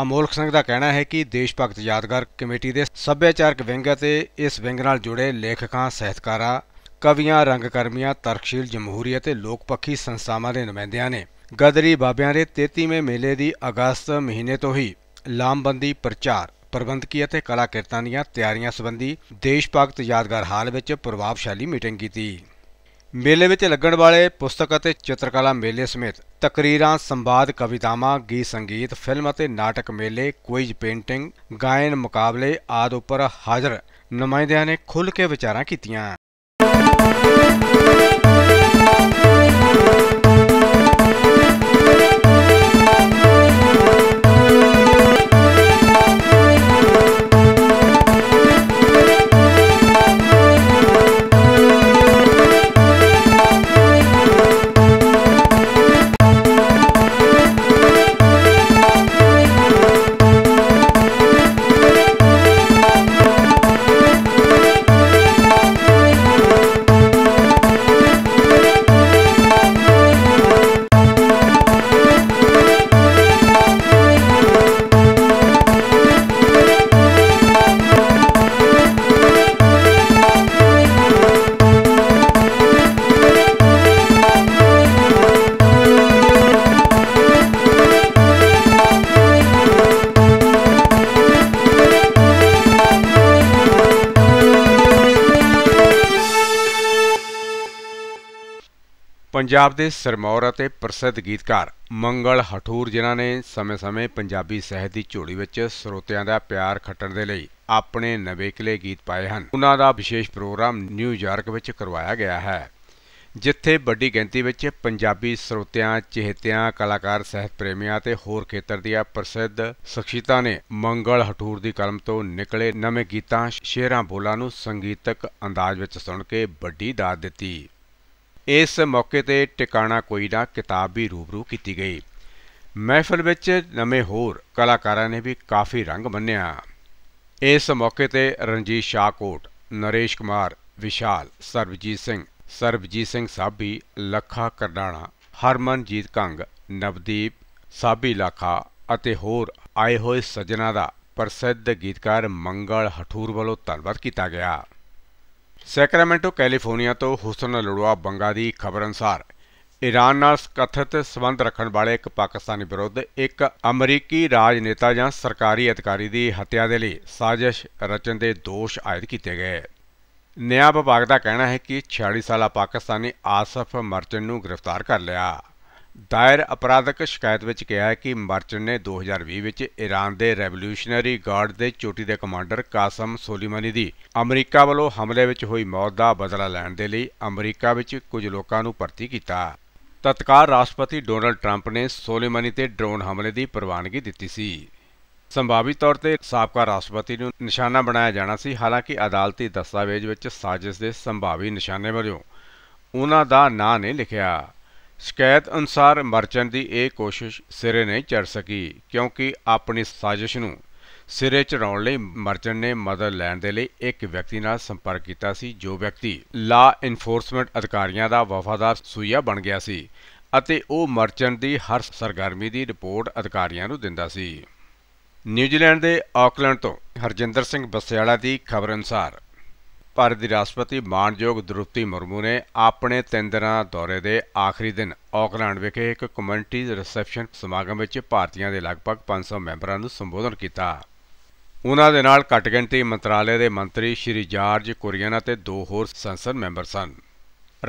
ਅਮੋਲਕ ਸਿੰਘ ਦਾ ਕਹਿਣਾ ਹੈ ਕਿ ਦੇਸ਼ ਭਗਤ ਯਾਦਗਾਰ ਕਮੇਟੀ ਦੇ ਸੱਭਿਆਚਾਰਕ ਵਿੰਗ ਅਤੇ ਇਸ ਵਿੰਗ ਨਾਲ ਜੁੜੇ ਲੇਖਕਾਂ ਸਹਿਤਕਾਰਾਂ ਕਵੀਆਂ ਰੰਗਕਰਮੀਆਂ ਤਰਕਸ਼ੀਲ ਜਮਹੂਰੀ ਅਤੇ ਲੋਕਪੱਖੀ ਸੰਸਥਾਵਾਂ ਦੇ ਨੁਮਾਇੰਦਿਆਂ ਨੇ ਗਦਰੀ ਬਾਬਿਆਂ ਦੇ 33ਵੇਂ ਮੇਲੇ ਦੀ ਅਗਸਤ ਮਹੀਨੇ ਤੋਂ ਹੀ ਲਾਮਬੰਦੀ ਪ੍ਰਚਾਰ ਪ੍ਰਬੰਧਕੀ ਅਤੇ ਕਲਾਕਿਰਤਾਂ ਦੀਆਂ ਤਿਆਰੀਆਂ ਸੰਬੰਧੀ ਦੇਸ਼ ਭਗਤ ਯਾਦਗਾਰ ਹਾਲ ਵਿੱਚ ਪ੍ਰਭਾਵਸ਼ਾਲੀ ਮੀਟਿੰਗ ਕੀਤੀ ਮੇਲੇ ਵਿੱਚ ਲੱਗਣ ਵਾਲੇ ਪੁਸਤਕ ਅਤੇ ਚਿੱਤਰਕਲਾ ਮੇਲੇ ਸਮੇਤ ਤਕਰੀਰਾਂ, ਸੰਵਾਦ, ਕਵਿਤਾਵਾਂ, ਗੀਤ ਸੰਗੀਤ, ਫਿਲਮ ਅਤੇ ਨਾਟਕ ਮੇਲੇ, ਕੁਇਜ਼ ਪੇਂਟਿੰਗ, ਗਾਇਨ ਮੁਕਾਬਲੇ ਆਦਿ ਉੱਪਰ ਹਾਜ਼ਰ ਨੁਮਾਇੰਦਿਆਂ ਨੇ ਖੁੱਲ੍ਹ ਕੇ ਵਿਚਾਰਾਂ ਕੀਤੀਆਂ। ਪੰਜਾਬ ਦੇ ਸਰਮੌਰ ਅਤੇ ਪ੍ਰਸਿੱਧ ਗੀਤਕਾਰ ਮੰਗਲ ਹਠੂਰ ਜਿਨ੍ਹਾਂ ਨੇ ਸਮੇਂ-ਸਮੇਂ ਪੰਜਾਬੀ ਸਹਿਤ ਦੀ ਝੋਲੀ ਵਿੱਚ ਸਰੋਤਿਆਂ ਦਾ ਪਿਆਰ ਖੱਟਣ ਦੇ ਲਈ ਆਪਣੇ ਨਵੇਕਲੇ ਗੀਤ ਪਾਏ ਹਨ ਉਹਨਾਂ ਦਾ ਵਿਸ਼ੇਸ਼ ਪ੍ਰੋਗਰਾਮ ਨਿਊਯਾਰਕ ਵਿੱਚ ਕਰਵਾਇਆ ਗਿਆ ਹੈ ਜਿੱਥੇ ਵੱਡੀ ਗਿਣਤੀ ਵਿੱਚ ਪੰਜਾਬੀ ਸਰੋਤਿਆਂ, ਚਿਹਤਿਆਂ, ਕਲਾਕਾਰ, ਸਹਿਤ ਪ੍ਰੇਮੀਆਂ ਤੇ ਹੋਰ ਖੇਤਰ ਦੀਆਂ ਪ੍ਰਸਿੱਧ ਸ਼ਖਸੀਤਾਂ ਨੇ ਮੰਗਲ ਹਟੂਰ ਦੀ ਕਲਮ ਤੋਂ ਨਿਕਲੇ ਨਵੇਂ ਗੀਤਾਂ, ਸ਼ੇਰਾਂ, ਬੋਲਾਂ ਨੂੰ ਸੰਗੀਤਕ ਅੰਦਾਜ਼ ਵਿੱਚ ਸੁਣ ਕੇ ਵੱਡੀ ਦਾਤ ਦਿੱਤੀ। ਇਸ ਮੌਕੇ ਤੇ ਟਿਕਾਣਾ ਕੋਈ ਨਾ ਕਿਤਾਬ ਵੀ ਰੂਬਰੂ ਕੀਤੀ ਗਈ ਮਹਿਫਲ ਵਿੱਚ ਨਵੇਂ ਹੋਰ ਕਲਾਕਾਰਾਂ ਨੇ ਵੀ ਕਾਫੀ ਰੰਗ ਬੰਨਿਆ ਇਸ ਮੌਕੇ ਤੇ ਰਣਜੀਤ ਸ਼ਾਹਕੋਟ ਨਰੇਸ਼ ਕੁਮਾਰ ਵਿਸ਼ਾਲ ਸਰਬਜੀਤ ਸਿੰਘ ਸਰਬਜੀਤ ਸਿੰਘ ਸਾਭੀ ਲੱਖਾ ਕਰਡਾਣਾ ਹਰਮਨਜੀਤ ਕੰਗ ਨਵਦੀਪ ਸਾਭੀ ਲੱਖਾ ਅਤੇ ਹੋਰ ਆਏ ਹੋਏ ਸੱਜਣਾ ਦਾ ਪ੍ਰਸਿੱਧ ਗੀਤਕਾਰ ਮੰਗਲ ਹਠੂਰ ਵੱਲੋਂ ਧੰਨਵਾਦ ਕੀਤਾ ਗਿਆ ਸੈਕਰਾਮੈਂਟੋ ਕੈਲੀਫੋਰਨੀਆ ਤੋਂ ਹੁਸਨ ਲੜਵਾ ਬੰਗਾ ਦੀ ਖਬਰ ਅਨਸਾਰ ਈਰਾਨ ਨਾਲ ਕਥਿਤ ਸਬੰਧ ਰੱਖਣ ਵਾਲੇ ਇੱਕ ਪਾਕਿਸਤਾਨੀ ਵਿਰੁੱਧ ਇੱਕ ਅਮਰੀਕੀ ਰਾਜਨੇਤਾ ਜਾਂ ਸਰਕਾਰੀ ਅਧਿਕਾਰੀ ਦੀ ਹੱਤਿਆ ਦੇ ਲਈ ਸਾਜ਼ਿਸ਼ ਰਚਨ ਦੇ ਦੋਸ਼ ਆਇਦ ਕੀਤੇ ਗਏ ਨਿਆਂ ਵਿਭਾਗ ਦਾ ਕਹਿਣਾ ਹੈ ਕਿ 46 ਸਾਲਾ ਪਾਕਿਸਤਾਨੀ ਆਸਫ ਮਰਚਨ ਨੂੰ ਗ੍ਰਿਫਤਾਰ ਕਰ ਲਿਆ ਦਾਇਰ ਅਪਰਾਧਕ ਸ਼ਿਕਾਇਤ ਵਿੱਚ ਕਿਹਾ ਹੈ ਕਿ ਮਰਚਨ ਨੇ 2020 ਵਿੱਚ ਈਰਾਨ ਦੇ ਰੈਵੋਲੂਸ਼ਨਰੀ ਗਾਰਡ ਦੇ ਚੋਟੀ ਦੇ ਕਮਾਂਡਰ ਕਾਸਮ ਸੋਲੀਮਾਨੀ ਦੀ ਅਮਰੀਕਾ ਵੱਲੋਂ ਹਮਲੇ ਵਿੱਚ ਹੋਈ ਮੌਤ ਦਾ ਬਦਲਾ ਲੈਣ ਦੇ ਲਈ ਅਮਰੀਕਾ ਵਿੱਚ ਕੁਝ ਲੋਕਾਂ ਨੂੰ ਭਰਤੀ ਕੀਤਾ। ਤਤਕਾਲ ਰਾਸ਼ਟਰਪਤੀ ਡੋਨਲਡ 트ੰਪ ਨੇ ਸੋਲੀਮਾਨੀ ਤੇ ਡਰੋਨ ਹਮਲੇ ਦੀ ਪ੍ਰਵਾਨਗੀ ਦਿੱਤੀ ਸੀ। ਸੰਭਾਵੀ ਤੌਰ ਤੇ ਸਾਬਕਾ ਰਾਸ਼ਟਰਪਤੀ ਨੂੰ ਨਿਸ਼ਾਨਾ ਬਣਾਇਆ ਜਾਣਾ ਸੀ ਹਾਲਾਂਕਿ ਅਦਾਲਤੀ ਦਸਤਾਵੇਜ਼ ਵਿੱਚ ਸਾਜ਼ਿਸ਼ ਦੇ ਸੰਭਾਵੀ ਨਿਸ਼ਾਨੇ ਵਜੋਂ ਉਹਨਾਂ ਦਾ ਨਾਂ ਨਹੀਂ ਲਿਖਿਆ ਸ਼ਿਕਾਇਤ ਅਨੁਸਾਰ ਮਰਚਨ ਦੀ ਇਹ ਕੋਸ਼ਿਸ਼ ਸਿਰੇ ਨਹੀਂ ਚੜ ਸਕੀ ਕਿਉਂਕਿ ਆਪਣੀ ਸਾਜ਼ਿਸ਼ ਨੂੰ ਸਿਰੇ ਚੜਾਉਣ ਲਈ ਮਰਚਨ ਨੇ ਮਦਦ ਲੈਣ ਦੇ ਲਈ ਇੱਕ ਵਿਅਕਤੀ ਨਾਲ ਸੰਪਰਕ ਕੀਤਾ ਸੀ ਜੋ ਵਿਅਕਤੀ ਲਾ ਇਨਫੋਰਸਮੈਂਟ ਅਧਿਕਾਰੀਆਂ ਦਾ ਵਫਾਦਾਰ ਸੂਈਆ ਬਣ ਗਿਆ ਸੀ ਅਤੇ ਉਹ ਮਰਚਨ ਦੀ ਹਰ ਸਰਗਰਮੀ ਦੀ ਰਿਪੋਰਟ ਅਧਿਕਾਰੀਆਂ ਨੂੰ ਦਿੰਦਾ ਸੀ ਨਿਊਜ਼ੀਲੈਂਡ ਦੇ ਆਕਲੈਂਡ ਤੋਂ ਹਰਜਿੰਦਰ ਸਿੰਘ ਬਸਿਆਲਾ ਦੀ ਖਬਰ ਅਨੁਸਾਰ ਭਾਰਤ ਦੀ ਰਾਸ਼ਟਰਪਤੀ ਮਾਨਯੋਗ ਦ੍ਰਿਪਤੀ ਮੁਰਮੂ ਨੇ ਆਪਣੇ ਤਿੰਨ ਦਿਨਾਂ ਦੌਰੇ ਦੇ ਆਖਰੀ ਦਿਨ ਆਕਲੈਂਡ ਵਿਖੇ ਇੱਕ ਕਮਿਊਨਿਟੀ ਰਿਸੈਪਸ਼ਨ ਸਮਾਗਮ ਵਿੱਚ ਭਾਰਤੀਆਂ ਦੇ ਲਗਭਗ 500 ਮੈਂਬਰਾਂ ਨੂੰ ਸੰਬੋਧਨ ਕੀਤਾ। ਉਹਨਾਂ ਦੇ ਨਾਲ ਘੱਟ ਗਿਣਤੀ ਮੰਤਰਾਲੇ ਦੇ ਮੰਤਰੀ ਸ਼੍ਰੀ ਜਾਰਜ ਕੁਰੀਅਨ ਅਤੇ ਦੋ ਹੋਰ ਸੰਸਦ ਮੈਂਬਰ ਸਨ।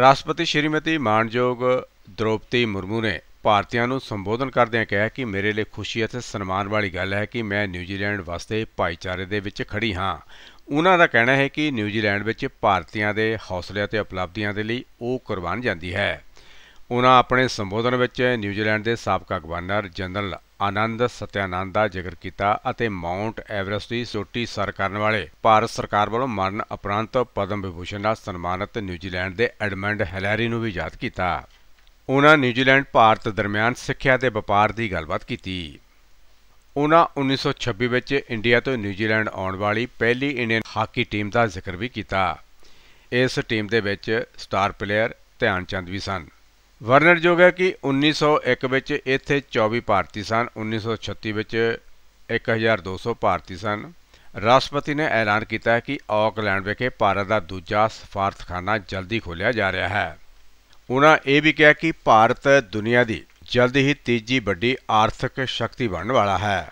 ਰਾਸ਼ਟਰਪਤੀ ਸ਼੍ਰੀਮਤੀ ਮਾਨਯੋਗ ਦਰੁਪਤੀ ਮੁਰਮੂ ਨੇ ਭਾਰਤੀਆਂ ਨੂੰ ਸੰਬੋਧਨ ਕਰਦਿਆਂ ਕਿਹਾ ਕਿ ਮੇਰੇ ਲਈ ਖੁਸ਼ੀ ਅਤੇ ਸਨਮਾਨ ਵਾਲੀ ਗੱਲ ਹੈ ਕਿ ਮੈਂ ਨਿਊਜ਼ੀਲੈਂਡ ਵਾਸਤੇ ਭਾਈਚਾਰੇ ਦੇ ਵਿੱਚ ਖੜੀ ਹਾਂ ਉਹਨਾਂ ਦਾ ਕਹਿਣਾ ਹੈ ਕਿ ਨਿਊਜ਼ੀਲੈਂਡ ਵਿੱਚ ਭਾਰਤੀਆਂ ਦੇ ਹੌਸਲੇ ਅਤੇ ਉਪਲਬਧੀਆਂ ਦੇ ਲਈ ਉਹ ਕੁਰਬਾਨ ਜਾਂਦੀ ਹੈ ਉਹਨਾਂ ਆਪਣੇ ਸੰਬੋਧਨ ਵਿੱਚ ਨਿਊਜ਼ੀਲੈਂਡ ਦੇ ਸਾਬਕਾ ਗਵਰਨਰ ਜਨਰਲ ਆਨੰਦ ਸਤਿਆਨੰਦ ਦਾ ਜ਼ਿਕਰ ਕੀਤਾ ਅਤੇ ਮਾਉਂਟ ਐਵਰੈਸਟ ਦੀ ਸੋਟੀ ਸਰ ਕਰਨ ਵਾਲੇ ਭਾਰਤ ਸਰਕਾਰ ਵੱਲੋਂ ਮਰਨ ਉਪਰੰਤ ਪਦਮ ਵਿਭੂਸ਼ਣ ਨਾਲ ਸਨਮਾਨਿਤ ਨਿਊਜ਼ੀਲੈਂਡ ਦੇ ਐਡਮੰਡ ਹੈਲੈਰੀ ਨੂੰ ਵੀ ਯਾਦ ਕੀਤਾ ਉਹਨਾਂ ਨਿਊਜ਼ੀਲੈਂਡ ਭਾਰਤ ਦਰਮਿਆਨ ਸਿੱਖਿਆ ਤੇ ਵਪਾਰ ਦੀ ਗੱਲਬਾਤ ਕੀਤੀ ਉਹਨਾਂ 1926 ਵਿੱਚ ਇੰਡੀਆ ਤੋਂ ਨਿਊਜ਼ੀਲੈਂਡ ਆਉਣ ਵਾਲੀ ਪਹਿਲੀ ਇੰਡੀਅਨ ਹਾਕੀ ਟੀਮ ਦਾ ਜ਼ਿਕਰ ਵੀ ਕੀਤਾ ਇਸ ਟੀਮ ਦੇ ਵਿੱਚ ਸਟਾਰ ਪਲੇਅਰ ਧਿਆਨ ਚੰਦ ਵੀ ਸਨ ਵਰਨਰ ਹੈ ਕਿ 1901 ਵਿੱਚ ਇੱਥੇ 24 ਭਾਰਤੀ ਸਨ 1936 ਵਿੱਚ 1200 ਭਾਰਤੀ ਸਨ ਰਾਸ਼ਟਰਪਤੀ ਨੇ ਐਲਾਨ ਕੀਤਾ ਕਿ ਆਕਲੈਂਡ ਵਿਖੇ ਭਾਰਤ ਦਾ ਦੂਜਾ ਸਫਾਰਤਖਾਨਾ ਜਲਦੀ ਖੋਲਿਆ ਜਾ ਰਿਹਾ ਹੈ ਉਹਨਾਂ ਇਹ ਵੀ ਕਿਹਾ ਕਿ ਭਾਰਤ ਦੁਨੀਆ ਦੀ ਜਲਦੀ ਹੀ ਤੀਜੀ ਵੱਡੀ ਆਰਥਿਕ ਸ਼ਕਤੀ ਬਣਨ ਵਾਲਾ ਹੈ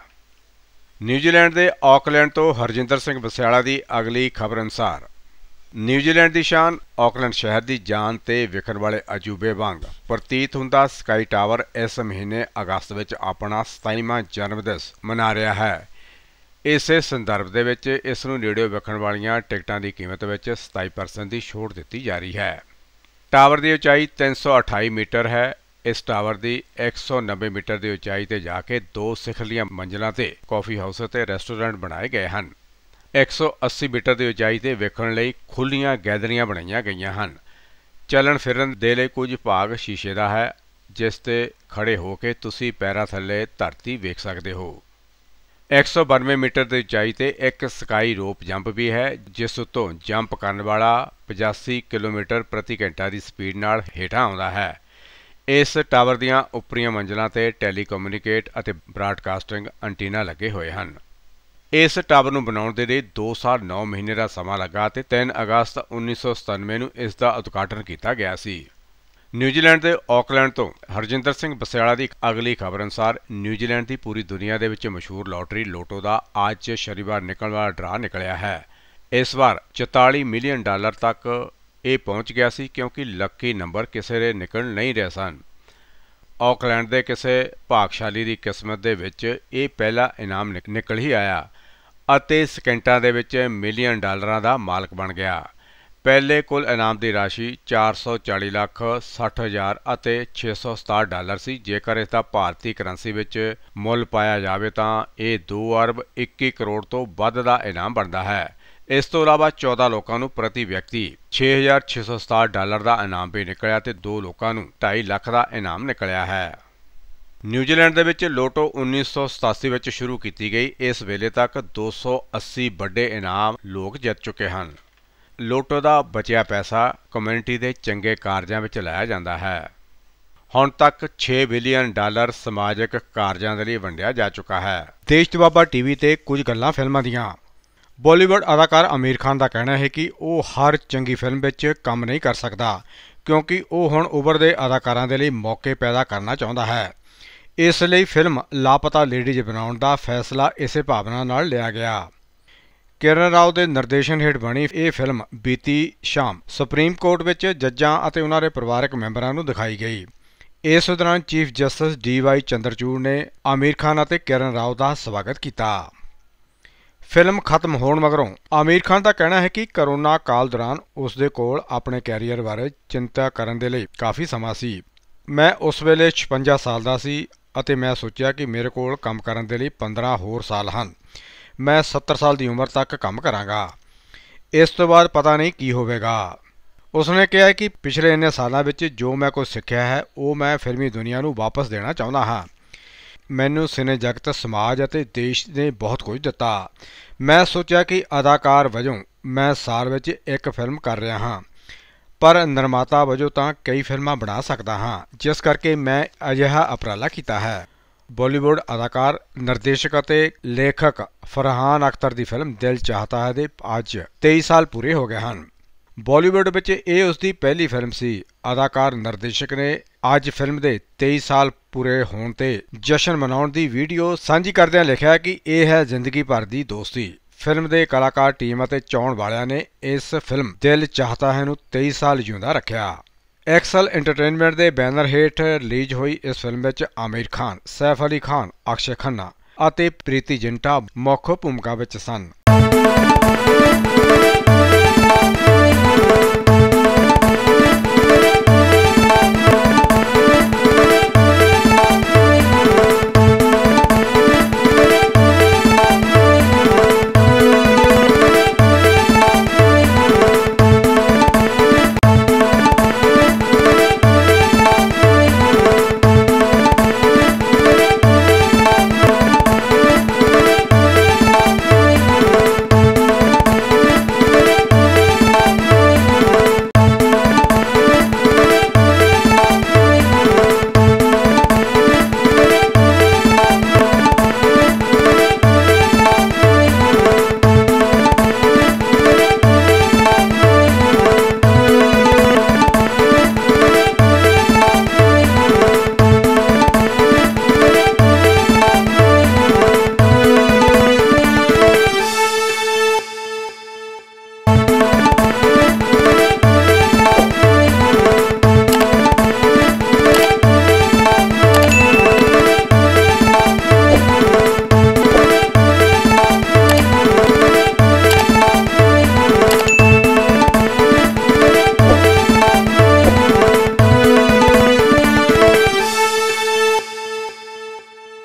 ਨਿਊਜ਼ੀਲੈਂਡ ਦੇ ਆਕਲੈਂਡ ਤੋਂ ਹਰਜਿੰਦਰ ਸਿੰਘ ਬਸਿਆਲਾ ਦੀ ਅਗਲੀ ਖਬਰ ਅਨਸਾਰ ਨਿਊਜ਼ੀਲੈਂਡ ਦੀ ਸ਼ਾਨ ਆਕਲੈਂਡ ਸ਼ਹਿਰ ਦੀ ਜਾਨ ਤੇ ਵਿਖਣ ਵਾਲੇ ਅਜੂਬੇ ਵਾਂਗ ਪ੍ਰਤੀਤ ਹੁੰਦਾ ਸਕਾਈ ਟਾਵਰ ਇਸ ਮਹੀਨੇ ਅਗਸਤ ਵਿੱਚ ਆਪਣਾ 27ਵਾਂ ਜਨਮ ਦਿਨ ਮਨਾ ਰਿਹਾ ਹੈ ਇਸੇ ਸੰਦਰਭ ਦੇ ਵਿੱਚ ਇਸ ਨੂੰ ਨੇੜੇ ਵਿਖਣ ਵਾਲੀਆਂ ਟਿਕਟਾਂ ਦੀ ਕੀਮਤ ਵਿੱਚ 27% ਦੀ ਛੋਟ ਦਿੱਤੀ ਜਾ ਰਹੀ ਹੈ ਟਾਵਰ ਦੀ ਉਚਾਈ 328 ਮੀਟਰ ਹੈ ਇਸ ਟਾਵਰ ਦੀ 190 ਮੀਟਰ ਦੀ ਉਚਾਈ ਤੇ ਜਾ ਕੇ ਦੋ ਸਿਖਰਲੀਆਂ ਮੰਜ਼ਲਾਂ ਤੇ ਕਾਫੀ ਹਾਊਸ ਅਤੇ ਰੈਸਟੋਰੈਂਟ ਬਣਾਏ ਗਏ ਹਨ 180 ਮੀਟਰ ਦੀ ਉਚਾਈ ਤੇ ਵੇਖਣ ਲਈ ਖੁੱਲੀਆਂ ਗੈਦਰੀਆਂ ਬਣਾਈਆਂ ਗਈਆਂ ਹਨ ਚੱਲਣ ਫਿਰਨ ਦੇ ਲਈ ਕੁਝ ਭਾਗ ਸ਼ੀਸ਼ੇ ਦਾ ਹੈ ਜਿਸ ਤੇ ਖੜੇ ਹੋ ਕੇ ਤੁਸੀਂ ਪੈਰਾਂ ਥੱਲੇ ਧਰਤੀ ਵੇਖ ਸਕਦੇ ਹੋ 192 ਮੀਟਰ ਦੀ ਉਚਾਈ ਤੇ ਇੱਕ ਸਕਾਈ ਰੋਪ ਜੰਪ ਵੀ ਹੈ ਜਿਸ ਤੋਂ ਜੰਪ ਕਰਨ ਵਾਲਾ 85 ਕਿਲੋਮੀਟਰ ਪ੍ਰਤੀ ਘੰਟਾ ਦੀ ਸਪੀਡ ਨਾਲ ਹੇਠਾਂ ਆਉਂਦਾ ਹੈ ਇਸ ਟਾਵਰ ਦੀਆਂ ਉੱਪਰੀਆਂ ਮੰਜ਼ਲਾਂ ਤੇ ਟੈਲੀਕਮਿਊਨੀਕੇਟ ਅਤੇ ਬ੍ਰਾਡਕਾਸਟਿੰਗ ਐਂਟੀਨਾ ਲੱਗੇ ਹੋਏ ਹਨ ਇਸ ਟਾਵਰ ਨੂੰ ਬਣਾਉਣ ਦੇ ਲਈ 2 ਸਾਲ 9 ਮਹੀਨੇ ਦਾ ਸਮਾਂ ਲੱਗਾ ਤੇ 3 ਅਗਸਤ 1997 ਨੂੰ ਇਸ ਦਾ ਉਦਘਾਟਨ ਕੀਤਾ ਗਿਆ ਸੀ ਨਿਊਜ਼ੀਲੈਂਡ ਦੇ ਆਕਲੈਂਡ ਤੋਂ ਹਰਜਿੰਦਰ ਸਿੰਘ ਬਸਿਆਲਾ ਦੀ ਅਗਲੀ ਖਬਰ ਅਨੁਸਾਰ ਨਿਊਜ਼ੀਲੈਂਡ ਦੀ ਪੂਰੀ ਦੁਨੀਆ ਦੇ ਵਿੱਚ ਮਸ਼ਹੂਰ ਲੋਟਰੀ ਲੋਟੋ ਦਾ ਅੱਜ ਸ਼ਨੀਵਾਰ ਨਿਕਲਣ ਵਾਲਾ ਡਰਾ ਨਿਕਲਿਆ ਹੈ ਇਸ ਵਾਰ 44 ਮਿਲੀਅਨ ਡਾਲਰ ਤੱਕ ਇਹ ਪਹੁੰਚ ਗਿਆ ਸੀ ਕਿਉਂਕਿ ਲੱਕੀ ਨੰਬਰ ਕਿਸੇ ਦੇ ਨਿਕਲ ਨਹੀਂ ਰਹੇ ਸਨ ਆਕਲੈਂਡ ਦੇ ਕਿਸੇ ਭਾਗਸ਼ਾਲੀ ਦੀ ਕਿਸਮਤ ਦੇ ਵਿੱਚ ਇਹ ਪਹਿਲਾ ਇਨਾਮ ਨਿਕਲ ਹੀ ਆਇਆ ਅਤੇ ਸਕਿੰਟਾਂ ਦੇ ਵਿੱਚ ਮਿਲੀਅਨ ਡਾਲਰਾਂ ਦਾ ਮਾਲਕ ਬਣ ਗਿਆ ਪਹਿਲੇ ਕੁੱਲ ਇਨਾਮ ਦੀ ਰਾਸ਼ੀ 440 ਲੱਖ 60000 ਅਤੇ 667 ਡਾਲਰ ਸੀ ਜੇਕਰ ਇਸ ਦਾ ਭਾਰਤੀ ਕਰੰਸੀ ਵਿੱਚ ਮੁੱਲ ਪਾਇਆ ਜਾਵੇ ਤਾਂ ਇਹ 2 ਅਰਬ 21 ਕਰੋੜ ਤੋਂ ਵੱਧ ਦਾ ਇਨਾਮ ਬਣਦਾ ਹੈ ਇਸ ਤੋਂ ਇਲਾਵਾ 14 ਲੋਕਾਂ ਨੂੰ ਪ੍ਰਤੀ ਵਿਅਕਤੀ 6667 ਡਾਲਰ ਦਾ ਇਨਾਮ ਵੀ ਨਿਕਲਿਆ ਤੇ 2 ਲੋਕਾਂ ਨੂੰ 2.5 ਲੱਖ ਦਾ ਇਨਾਮ ਨਿਕਲਿਆ ਹੈ ਨਿਊਜ਼ੀਲੈਂਡ ਦੇ ਵਿੱਚ ਲੋਟੋ 1987 ਵਿੱਚ ਸ਼ੁਰੂ ਕੀਤੀ ਗਈ ਇਸ ਵੇਲੇ ਤੱਕ 280 ਵੱਡੇ ਇਨਾਮ ਲੋਕ ਜਿੱਤ ਚੁੱਕੇ ਹਨ ਲੋਟੋ ਦਾ ਬਚਿਆ ਪੈਸਾ ਕਮਿਊਨਿਟੀ ਦੇ ਚੰਗੇ ਕਾਰਜਾਂ ਵਿੱਚ ਲਾਇਆ ਜਾਂਦਾ ਹੈ ਹੁਣ ਤੱਕ 6 ਬਿਲੀਅਨ ਡਾਲਰ ਸਮਾਜਿਕ ਕਾਰਜਾਂ ਦੇ ਲਈ ਵੰਡਿਆ ਜਾ ਚੁੱਕਾ ਹੈ ਦੇਸ਼ ਬਾਬਾ ਟੀਵੀ ਤੇ ਕੁਝ ਗੱਲਾਂ ਫਿਲਮਾਂ ਦੀਆਂ ਬਾਲੀਵੁੱਡ ਅਦਾਕਾਰ ਅਮੀਰ ਖਾਨ ਦਾ ਕਹਿਣਾ ਹੈ ਕਿ ਉਹ ਹਰ ਚੰਗੀ ਫਿਲਮ ਵਿੱਚ ਕੰਮ ਨਹੀਂ ਕਰ ਸਕਦਾ ਕਿਉਂਕਿ ਉਹ ਹੁਣ ਉਭਰਦੇ ਅਦਾਕਾਰਾਂ ਦੇ ਲਈ ਮੌਕੇ ਪੈਦਾ ਕਰਨਾ ਚਾਹੁੰਦਾ ਹੈ ਇਸ ਲਈ ਫਿਲਮ ਲਾਪਤਾ ਲੇਡੀਜ਼ ਬਣਾਉਣ ਦਾ ਫੈਸਲਾ ਇਸੇ ਭਾਵਨਾ ਨਾਲ ਲਿਆ ਗਿਆ ਕਿਰਨ ਰਾਓ ਦੇ ਨਿਰਦੇਸ਼ਨ ਹੇਠ ਬਣੀ ਇਹ ਫਿਲਮ ਬੀਤੀ ਸ਼ਾਮ ਸੁਪਰੀਮ ਕੋਰਟ ਵਿੱਚ ਜੱਜਾਂ ਅਤੇ ਉਹਨਾਂ ਦੇ ਪਰਿਵਾਰਕ ਮੈਂਬਰਾਂ ਨੂੰ ਦਿਖਾਈ ਗਈ ਇਸ ਦੌਰਾਨ chief justice D Y Chandrachud ਨੇ ਅਮੀਰ ਖਾਨ ਅਤੇ ਕਿਰਨ ਰਾਓ ਦਾ ਸਵਾਗਤ ਕੀਤਾ ਫਿਲਮ ਖਤਮ ਹੋਣ ਮਗਰੋਂ ਆਮੀਰ ਖਾਨ ਦਾ ਕਹਿਣਾ ਹੈ ਕਿ ਕਰੋਨਾ ਕਾਲ ਦੌਰਾਨ ਉਸ ਦੇ ਕੋਲ ਆਪਣੇ ਕੈਰੀਅਰ ਬਾਰੇ ਚਿੰਤਾ ਕਰਨ ਦੇ ਲਈ ਕਾਫੀ ਸਮਾਂ ਸੀ ਮੈਂ ਉਸ ਵੇਲੇ 56 ਸਾਲ ਦਾ ਸੀ ਅਤੇ ਮੈਂ ਸੋਚਿਆ ਕਿ ਮੇਰੇ ਕੋਲ ਕੰਮ ਕਰਨ ਦੇ ਲਈ 15 ਹੋਰ ਸਾਲ ਹਨ ਮੈਂ 70 ਸਾਲ ਦੀ ਉਮਰ ਤੱਕ ਕੰਮ ਕਰਾਂਗਾ ਇਸ ਤੋਂ ਬਾਅਦ ਪਤਾ ਨਹੀਂ ਕੀ ਹੋਵੇਗਾ ਉਸਨੇ ਕਿਹਾ ਕਿ ਪਿਛਲੇ ਇੰਨੇ ਸਾਲਾਂ ਵਿੱਚ ਜੋ ਮੈਂ ਕੁਝ ਸਿੱਖਿਆ ਹੈ ਉਹ ਮੈਂ ਫਿਲਮੀ ਦੁਨੀਆ ਨੂੰ ਵਾਪਸ ਦੇਣਾ ਚਾਹੁੰਦਾ ਹਾਂ ਮੈਨੂੰ ਸਿਨੇ ਜਗਤ ਸਮਾਜ ਅਤੇ ਦੇਸ਼ ਨੇ ਬਹੁਤ ਕੁਝ ਦਿੱਤਾ ਮੈਂ ਸੋਚਿਆ ਕਿ ਅਦਾਕਾਰ ਵਜੋਂ ਮੈਂ ਸਾਲ ਵਿੱਚ ਇੱਕ ਫਿਲਮ ਕਰ ਰਿਹਾ ਹਾਂ ਪਰ ਨਿਰਮਾਤਾ ਵਜੋਂ ਤਾਂ ਕਈ ਫਿਲਮਾਂ ਬਣਾ ਸਕਦਾ ਹਾਂ ਜਿਸ ਕਰਕੇ ਮੈਂ ਅਜਿਹਾ ਅਪਰਾਲਾ ਕੀਤਾ ਹੈ ਬਾਲੀਵੁੱਡ ਅਦਾਕਾਰ ਨਿਰਦੇਸ਼ਕ ਅਤੇ ਲੇਖਕ ਫਰਹਾਨ ਅਖਤਰ ਦੀ ਫਿਲਮ ਦਿਲ ਚਾਹਤਾ ਹੈ ਦੇ ਅੱਜ 23 ਸਾਲ ਪੂਰੇ ਹੋ ਗਏ ਹਨ ਬਾਲੀਵੁੱਡ ਵਿੱਚ ਇਹ ਉਸ ਦੀ ਪਹਿਲੀ ਫਿਲਮ ਸੀ ਅਦਾਕਾਰ ਨਿਰਦੇਸ਼ਕ ਨੇ ਅੱਜ ਫਿਲਮ ਦੇ 23 ਸਾਲ ਪੂਰੇ ਹੋਣ ਤੇ ਜਸ਼ਨ ਮਨਾਉਣ ਦੀ ਵੀਡੀਓ ਸਾਂਝੀ ਕਰਦਿਆਂ ਲਿਖਿਆ ਕਿ ਇਹ ਹੈ ਜ਼ਿੰਦਗੀ ਭਰ ਦੀ ਦੋਸਤੀ ਫਿਲਮ ਦੇ ਕਲਾਕਾਰ ਟੀਮ ਅਤੇ ਚੌਣ ਵਾਲਿਆਂ ਨੇ ਇਸ ਫਿਲਮ ਦਿਲ ਚਾਹਤਾ ਹੈ ਨੂੰ 23 ਸਾਲ ਜਿਉਂਦਾ ਰੱਖਿਆ ਐਕਸਲ ਐਂਟਰਟੇਨਮੈਂਟ ਦੇ ਬੈਨਰ ਹੇਠ ਰਿਲੀਜ਼ ਹੋਈ ਇਸ ਫਿਲਮ ਵਿੱਚ ਆਮਿਰ ਖਾਨ, ਸੈਫ ਅਲੀ ਖਾਨ, ਅਕਸ਼ੇ ਖੰਨਾ ਅਤੇ ਪ੍ਰੀਤੀ ਜਿੰਟਾ ਮੁੱਖ ਭੂਮਿਕਾ ਵਿੱਚ ਸਨ।